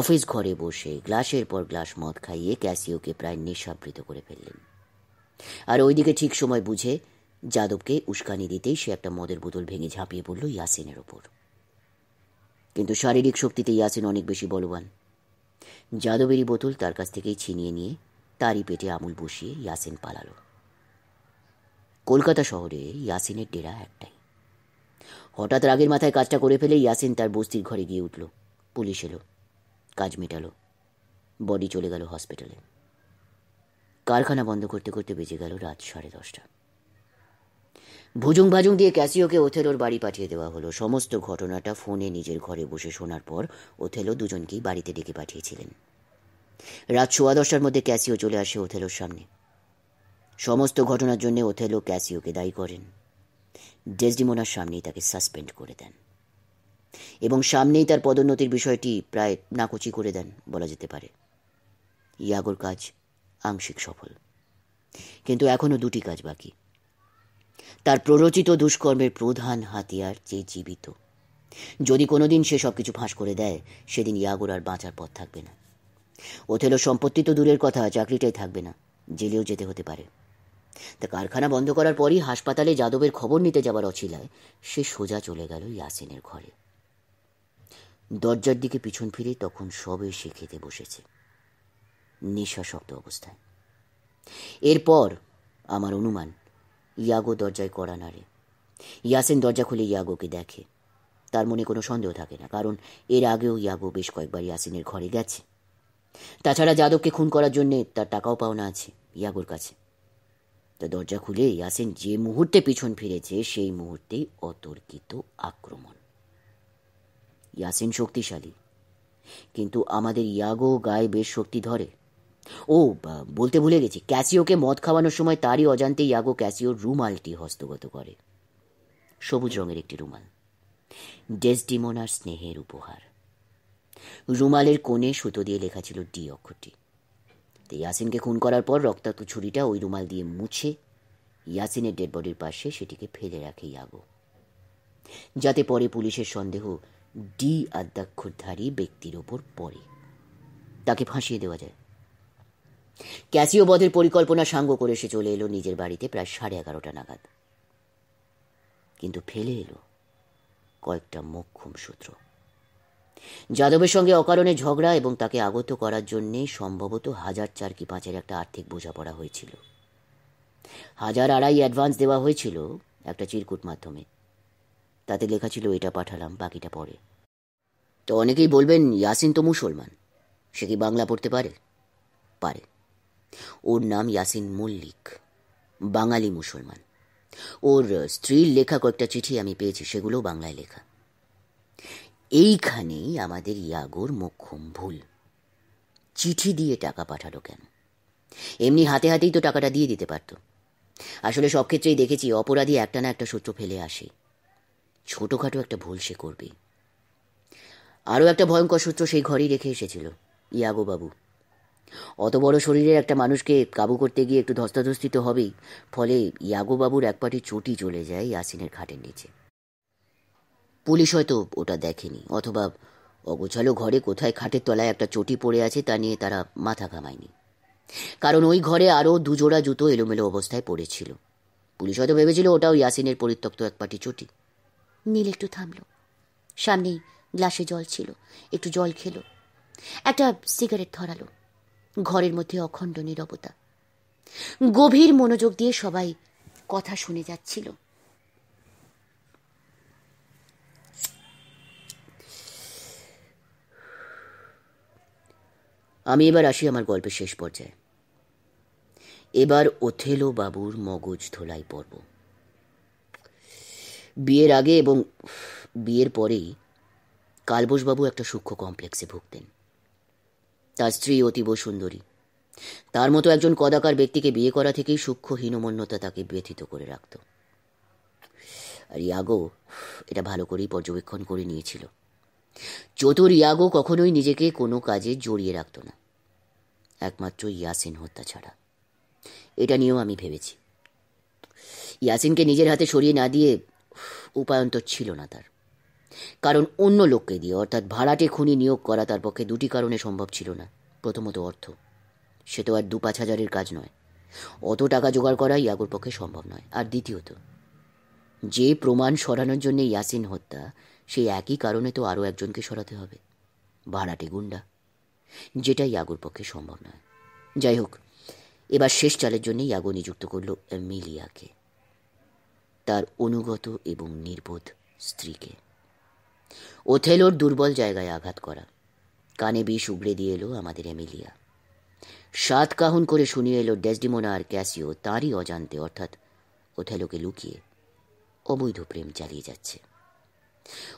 Speaker 1: অফিস ঘরে বসে গ্লাসের পর গ্লাস মদ খাইয়ে ক্যাসিওকে প্রায় নিঃসাবৃত করে ফেললেন আর ওইদিকে ঠিক সময় বুঝে যাদবকে উস্কানি দিতেই সে একটা মদের বোতল ভেঙে ঝাঁপিয়ে পড়ল ইয়াসিনের ওপর কিন্তু শারীরিক শক্তিতে ইয়াসিন অনেক বেশি বলবান যাদবেরই বোতল তার কাছ থেকেই ছিনিয়ে নিয়ে তারই পেটে আমুল বসিয়ে ইয়াসিন পালালো কলকাতা শহরে ইয়াসিনের ডেরা একটাই হঠাৎ রাগের মাথায় কাজটা করে ফেলে ইয়াসিন তার বস্তির ঘরে গিয়ে উঠল পুলিশ এলো কাজ মেটালো বডি চলে গেল হসপিটালে কারখানা বন্ধ করতে করতে বেজে গেল রাত সাড়ে দশটা ভুজুং ভাজুং দিয়ে ক্যাসিওকে ওথেলোর বাড়ি পাঠিয়ে দেওয়া হলো সমস্ত ঘটনাটা ফোনে নিজের ঘরে বসে শোনার পর ওথেলো দুজনকেই বাড়িতে ডেকে পাঠিয়েছিলেন রাত সোয়া দশটার মধ্যে ক্যাসিও চলে আসে ওথেলোর সামনে সমস্ত ঘটনার জন্য ওথেলো ক্যাসিওকে দায়ী করেন ডেসডিমোনার সামনেই তাকে সাসপেন্ড করে দেন এবং সামনেই তার পদোন্নতির বিষয়টি প্রায় নাকুচি করে দেন বলা যেতে পারে ইয়াগোর কাজ আংশিক সফল কিন্তু এখনও দুটি কাজ বাকি তার প্ররোচিত দুষ্কর্মের প্রধান হাতিয়ার যে জীবিত যদি কোনোদিন সে সব কিছু ফাঁস করে দেয় সেদিন ইয়াগোর আর বাঁচার পথ থাকবে না ওথেলো সম্পত্তি তো দূরের কথা চাকরিটাই থাকবে না জেলেও যেতে হতে পারে তা কারখানা বন্ধ করার পরই হাসপাতালে যাদবের খবর নিতে যাবার অছিলায় সে সোজা চলে গেল ইয়াসিনের ঘরে দরজার দিকে পিছন ফিরে তখন সবে সে খেতে বসেছে নিঃশ্বাসক্ত অবস্থায় এরপর আমার অনুমান ইয়াগো দরজায় কড়া নাড়ে ইয়াসিন দরজা খুলে ইয়াগোকে দেখে তার মনে কোনো সন্দেহ থাকে না কারণ এর আগেও ইয়াগো বেশ কয়েকবার ইয়াসিনের ঘরে গেছে তাছাড়া যাদবকে খুন করার জন্যে তার টাকাও পাওনা আছে ইয়াগোর কাছে তো দরজা খুলে ইয়াসিন যে মুহূর্তে পিছন ফিরেছে সেই মুহূর্তেই অতর্কিত আক্রমণ ইয়াসিন শক্তিশালী কিন্তু আমাদের ইয়াগো গায়ে বেশ শক্তি ধরে ও বলতে ভুলে গেছি ক্যাসিওকে মদ খাওয়ানোর সময় তারই অজান্তে ইয়াগো ক্যাসিওর রুমালটি হস্তগত করে সবুজ রঙের একটি রুমাল ডেসডিমোনার স্নেহের উপহার রুমালের কোণে সুতো দিয়ে লেখা ছিল ডি অক্ষরটি তো ইয়াসিনকে খুন করার পর রক্তাক্ত ছুরিটা ওই রুমাল দিয়ে মুছে ইয়াসিনের ডেড বডির পাশে সেটিকে ফেলে রাখে ইয়াগো যাতে পরে পুলিশের সন্দেহ ডি আদ্যাক্ষরধারী ব্যক্তির ওপর পড়ে তাকে ফাঁসিয়ে দেওয়া যায় ক্যাসিও বধের পরিকল্পনা সাঙ্গ করে সে চলে এলো নিজের বাড়িতে প্রায় সাড়ে এগারোটা নাগাদ কিন্তু ফেলে এলো কয়েকটা মোক্ষম সূত্র যাদবের সঙ্গে অকারণে ঝগড়া এবং তাকে আগত করার জন্যে সম্ভবত হাজার চার কি পাঁচের একটা আর্থিক বোঝাপড়া হয়েছিল হাজার আড়াই অ্যাডভান্স দেওয়া হয়েছিল একটা চিরকুট মাধ্যমে তাতে লেখা ছিল এটা পাঠালাম বাকিটা পরে তো অনেকেই বলবেন ইয়াসিন তো মুসলমান সে কি বাংলা পড়তে পারে পারে ওর নাম ইয়াসিন মল্লিক বাঙালি মুসলমান ওর স্ত্রীর লেখা কয়েকটা চিঠি আমি পেয়েছি সেগুলো বাংলায় লেখা এইখানেই আমাদের ইয়াগোর মোক্ষম ভুল চিঠি দিয়ে টাকা পাঠালো কেন এমনি হাতে হাতেই তো টাকাটা দিয়ে দিতে পারত আসলে সব ক্ষেত্রেই দেখেছি অপরাধী একটা না একটা সূত্র ফেলে আসে ছোটোখাটো একটা ভুল সে করবে আরও একটা ভয়ঙ্কর সূত্র সেই ঘরেই রেখে এসেছিল ইয়াগো বাবু অত বড় শরীরের একটা মানুষকে কাবু করতে গিয়ে একটু ধস্তাধস্তি তো হবেই ফলে ইয়াগো বাবুর এক পাটি চটি চলে যায় ইয়াসিনের খাটের নিচে পুলিশ হয়তো ওটা দেখেনি অথবা অগোছালো ঘরে কোথায় খাটের তলায় একটা চটি পড়ে আছে তা নিয়ে তারা মাথা ঘামায়নি কারণ ওই ঘরে আরও দুজোড়া জুতো এলোমেলো অবস্থায় পড়েছিল পুলিশ হয়তো ভেবেছিল ওটাও ইয়াসিনের পরিত্যক্ত এক পাটি চটি নীল একটু থামল সামনেই গ্লাসে জল ছিল একটু জল খেলো একটা সিগারেট ধরালো ঘরের মধ্যে অখণ্ড নিরবতা গভীর মনোযোগ দিয়ে সবাই কথা শুনে যাচ্ছিল আমি এবার আসি আমার গল্পের শেষ পর্যায়ে এবার ওথেলো বাবুর মগজ ধোলাই পর্ব বিয়ের আগে এবং বিয়ের পরেই কালবোসবাবু একটা সূক্ষ্ম কমপ্লেক্সে ভুগতেন তার স্ত্রী অতীব সুন্দরী তার মতো একজন কদাকার ব্যক্তিকে বিয়ে করা থেকেই সূক্ষ্ম হীনমন্যতা তাকে ব্যথিত করে রাখত আর ইয়াগো এটা ভালো করেই পর্যবেক্ষণ করে নিয়েছিল চতুর ইয়াগো কখনোই নিজেকে কোনো কাজে জড়িয়ে রাখত না একমাত্র ইয়াসিন হত্যা ছাড়া এটা নিয়েও আমি ভেবেছি ইয়াসিনকে নিজের হাতে সরিয়ে না দিয়ে উপায়ন্তর ছিল না তার কারণ অন্য লোককে দিয়ে অর্থাৎ ভাড়াটে খুনি নিয়োগ করা তার পক্ষে দুটি কারণে সম্ভব ছিল না প্রথমত অর্থ সে তো আর দু পাঁচ হাজারের কাজ নয় অত টাকা জোগাড় করা ইয়াগোর পক্ষে সম্ভব নয় আর দ্বিতীয়ত যে প্রমাণ সরানোর জন্য ইয়াসিন হত্যা সেই একই কারণে তো আরও একজনকে সরাতে হবে ভাড়াটে গুন্ডা যেটাই ইয়াগোর পক্ষে সম্ভব নয় যাই হোক এবার শেষ চালের জন্য ইয়াগো নিযুক্ত করল মিলিয়াকে তার অনুগত এবং নির্বোধ স্ত্রীকে ওথেলোর দুর্বল জায়গায় আঘাত করা কানে বিষ উগড়ে দিয়ে এলো আমাদের এমিলিয়া সাত কাহন করে শুনিয়ে এলো ডেসডিমোনা আর ক্যাসিও তারই অজান্তে অর্থাৎ ওথেলোকে লুকিয়ে অবৈধ প্রেম চালিয়ে যাচ্ছে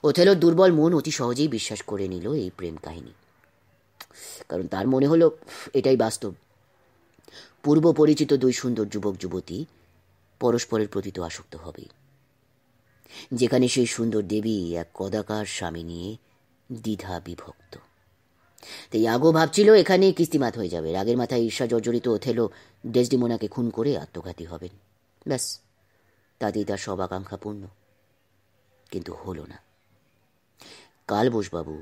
Speaker 1: ওথেলোর দুর্বল মন অতি সহজেই বিশ্বাস করে নিল এই প্রেম কাহিনী কারণ তার মনে হলো এটাই বাস্তব পূর্ব পরিচিত দুই সুন্দর যুবক যুবতী পরস্পরের প্রতি তো আসক্ত হবেই যেখানে সেই সুন্দর দেবী এক কদাকার স্বামী নিয়ে দ্বিধা বিভক্ত তাই আগো ভাবছিল এখানে কিস্তিমাত হয়ে যাবে রাগের মাথায় ঈর্ষা জর্জরিত ওথেলো ডেসডিমোনাকে খুন করে আত্মঘাতী হবেন ব্যাস তাতেই তার সব আকাঙ্ক্ষা পূর্ণ কিন্তু হলো না কাল বোসবাবু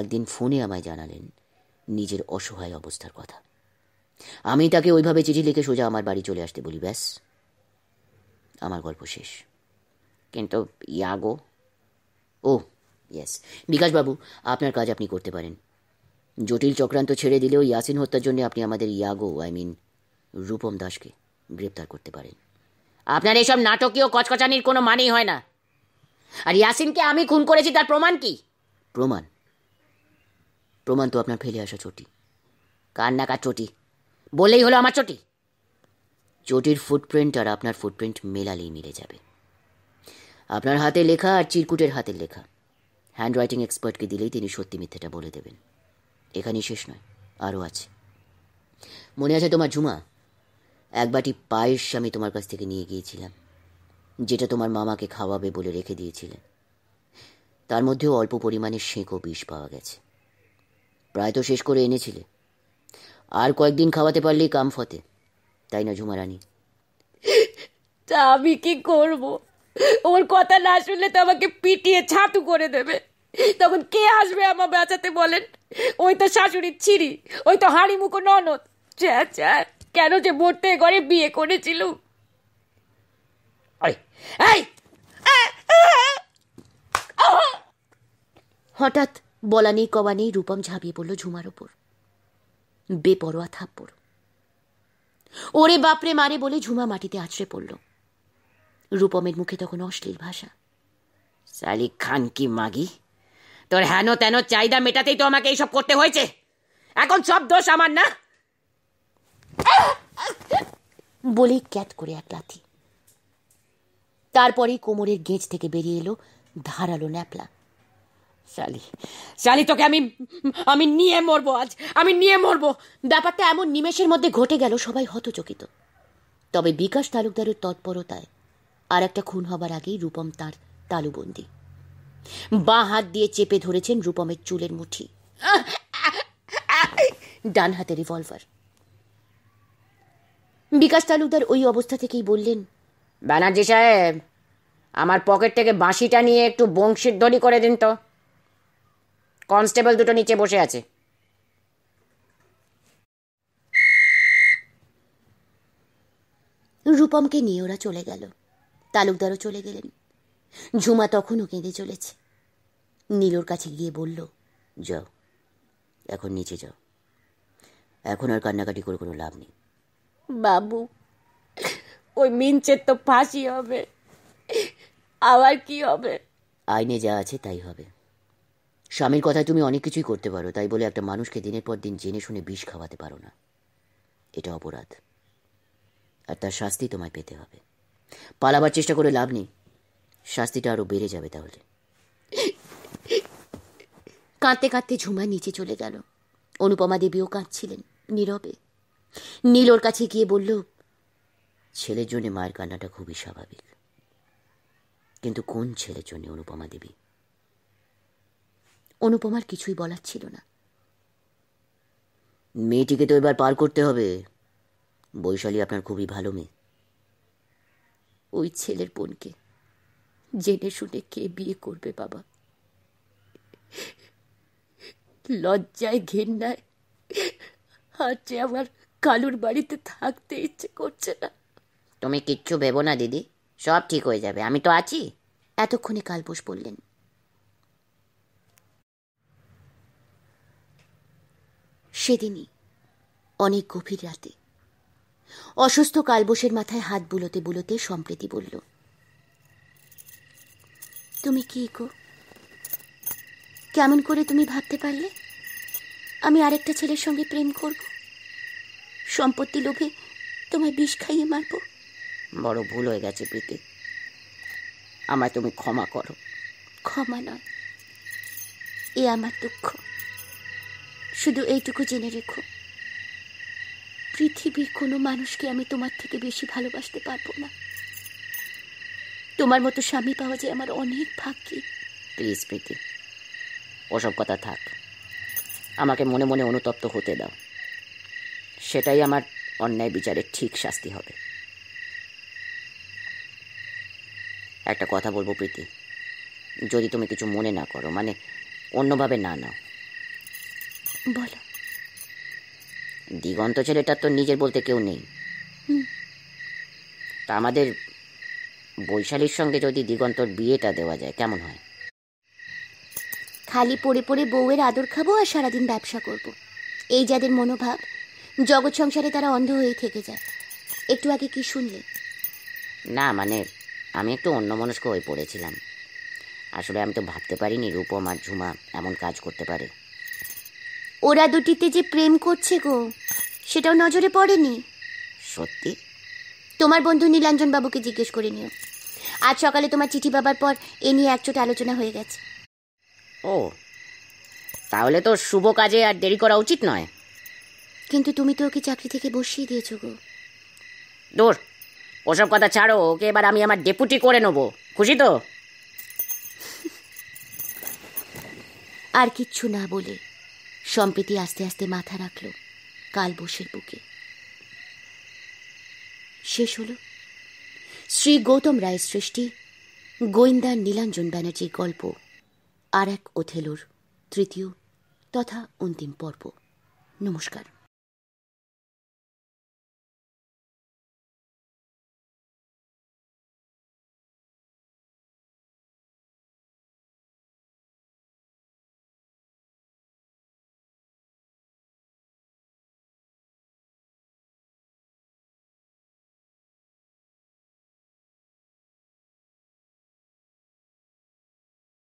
Speaker 1: একদিন ফোনে আমায় জানালেন নিজের অসহায় অবস্থার কথা আমি তাকে ওইভাবে চিঠি লিখে সোজা আমার বাড়ি চলে আসতে বলি ব্যাস আমার গল্প শেষ কিন্তু ইয়াগো ও ইয়েস বিকাশবাবু আপনার কাজ আপনি করতে পারেন জটিল চক্রান্ত ছেড়ে দিলেও ইয়াসিন হত্যার জন্য আপনি আমাদের ইয়াগো আই মিন রূপম দাসকে গ্রেপ্তার করতে পারেন আপনার এইসব নাটকীয় কচকচানির কোনো মানেই হয় না আর ইয়াসিনকে আমি খুন করেছি তার প্রমাণ কি প্রমাণ প্রমাণ তো আপনার ফেলে আসা চটি কার না কার চটি বলেই হলো আমার চটি চটির ফুটপ্রিন্ট আর আপনার ফুটপ্রিন্ট মেলালেই মিলে যাবে আপনার হাতে লেখা আর চিরকুটের হাতের লেখা হ্যান্ডরাইটিং এক্সপার্টকে দিলেই তিনি সত্যি মিথ্যেটা বলে দেবেন এখানেই শেষ নয় আরও আছে মনে আছে তোমার ঝুমা একবাটি পায়েস আমি তোমার কাছ থেকে নিয়ে গিয়েছিলাম যেটা তোমার মামাকে খাওয়াবে বলে রেখে দিয়েছিলেন তার মধ্যেও অল্প পরিমাণে শেঁকো বিষ পাওয়া গেছে প্রায় তো শেষ করে এনেছিলে আর কয়েকদিন খাওয়াতে পারলেই কাম ফতে তাই না ঝুমারানি তা আমি কি করব ওর কথা না শুনলে তো আমাকে পিটিয়ে ছাতু করে দেবে তখন কে আসবে আমার বাঁচাতে বলেন ওই তো শাশুড়ির ছিরি ওই তো হাঁড়ি মুখো ননদ চ্যা চ্যা কেন যে মরতে ঘরে বিয়ে করেছিলুম এই হঠাৎ বলা নেই কবা নেই রূপম ঝাঁপিয়ে পড়ল ঝুমার ওপর বেপরোয়া থাপ্পড় ওরে বাপরে মারে বলে ঝুমা মাটিতে আছড়ে পড়ল রূপমের মুখে তখন অশ্লীল ভাষা সালি খান কি মাগি তোর হেন তেন চাহিদা মেটাতেই তো আমাকে এইসব করতে হয়েছে এখন সব দোষ আমার না বলে ক্যাট করে এক লাথি তারপরেই কোমরের গেঁজ থেকে বেরিয়ে এলো ধারালো ন্যাপলা শালি শালি তোকে আমি আমি নিয়ে মরবো আজ আমি নিয়ে মরবো ব্যাপারটা এমন নিমেষের মধ্যে ঘটে গেল সবাই হতচকিত তবে বিকাশ তালুকদারের তৎপরতায় আর একটা খুন হবার আগেই রূপম তার তালুবন্দি বাঁ হাত দিয়ে চেপে ধরেছেন রূপমের চুলের মুঠি ডান হাতে রিভলভার বিকাশ তালুকদার ওই অবস্থা থেকেই বললেন ব্যানার্জি সাহেব আমার পকেট থেকে বাঁশিটা নিয়ে একটু বংশীর দড়ি করে দিন তো কনস্টেবল দুটো নিচে বসে আছে রূপমকে নিয়ে ওরা চলে গেল তালুকদারও চলে গেলেন ঝুমা তখনও কেঁদে চলেছে নীলুর কাছে গিয়ে বলল যাও এখন নিচে যাও এখন আর কান্নাকাটি করে কোনো লাভ নেই বাবু ওই মিনচের তো ফাঁসি হবে আবার কি হবে আইনে যা আছে তাই হবে স্বামীর কথায় তুমি অনেক কিছুই করতে পারো তাই বলে একটা মানুষকে দিনের পর দিন জেনে শুনে বিষ খাওয়াতে পারো না এটা অপরাধ আর তার শাস্তি তোমায় পেতে হবে পালাবার চেষ্টা করে লাভ নেই শাস্তিটা আরও বেড়ে যাবে তাহলে কাঁদতে কাঁদতে ঝুমা নিচে চলে গেল অনুপমা দেবীও কাঁদছিলেন নীরবে নীলোর কাছে গিয়ে বলল ছেলের জন্যে মায়ের কান্নাটা খুবই স্বাভাবিক কিন্তু কোন ছেলের জন্যে অনুপমা দেবী অনুপমার কিছুই বলার ছিল না মেয়েটিকে তো এবার পার করতে হবে বৈশালী আপনার খুবই ভালো মেয়ে ওই ছেলের বোনকে জেনে শুনে কে বিয়ে করবে বাবা লজ্জায় ঘেন্নায় আর যে আমার কালুর বাড়িতে থাকতে ইচ্ছে করছে না তুমি কিচ্ছু ভেবো না দিদি সব ঠিক হয়ে যাবে আমি তো আছি এতক্ষণে কালপোষ বললেন সেদিনই অনেক গভীর রাতে অসুস্থ কালবোসের মাথায় হাত বুলোতে বুলোতে সম্প্রীতি বলল তুমি কি গো কেমন করে তুমি ভাবতে পারলে আমি আরেকটা ছেলের সঙ্গে প্রেম করব সম্পত্তি লোভে তোমায় বিষ খাইয়ে মারবো বড় ভুল হয়ে গেছে প্রীতি আমায় তুমি ক্ষমা করো ক্ষমা নয় এ আমার দুঃখ শুধু এইটুকু জেনে রেখো পৃথিবীর কোনো মানুষকে আমি তোমার থেকে বেশি ভালোবাসতে পারবো না তোমার মতো স্বামী পাওয়া যায় আমার অনেক ভাগ্যি প্লিজ প্রীতি ওসব কথা থাক আমাকে মনে মনে অনুতপ্ত হতে দাও সেটাই আমার অন্যায় বিচারের ঠিক শাস্তি হবে একটা কথা বলবো প্রীতি যদি তুমি কিছু মনে না করো মানে অন্যভাবে না নাও বলো দিগন্ত ছেলেটার তো নিজের বলতে কেউ নেই তা আমাদের বৈশালীর সঙ্গে যদি দিগন্তর বিয়েটা দেওয়া যায় কেমন হয় খালি পড়ে পড়ে বউয়ের আদর খাবো আর সারাদিন ব্যবসা করব। এই যাদের মনোভাব জগৎ সংসারে তারা অন্ধ হয়ে থেকে যায় একটু আগে কি শুনলে না মানে আমি একটু অন্যমনস্ক হয়ে পড়েছিলাম আসলে আমি তো ভাবতে পারিনি রূপম আর ঝুমা এমন কাজ করতে পারে ওরা দুটিতে যে প্রেম করছে গো সেটাও নজরে পড়েনি সত্যি তোমার বন্ধু নীলাঞ্জন বাবুকে জিজ্ঞেস করে নিও আজ সকালে তোমার চিঠি পাবার পর এ নিয়ে একচোট আলোচনা হয়ে গেছে ও তাহলে তো শুভ কাজে আর দেরি করা উচিত নয় কিন্তু তুমি তো ওকে চাকরি থেকে বসিয়ে দিয়েছো গো দোর ওসব কথা ছাড়ো ওকে এবার আমি আমার ডেপুটি করে নেবো খুশি তো আর কিচ্ছু না বলে সম্প্রীতি আস্তে আস্তে মাথা রাখলো কাল বসের বুকে শেষ হল শ্রী গৌতম রায়ের সৃষ্টি গোয়েন্দা নীলাঞ্জন ব্যানার্জির গল্প আর এক ওথেলোর তৃতীয় তথা অন্তিম পর্ব নমস্কার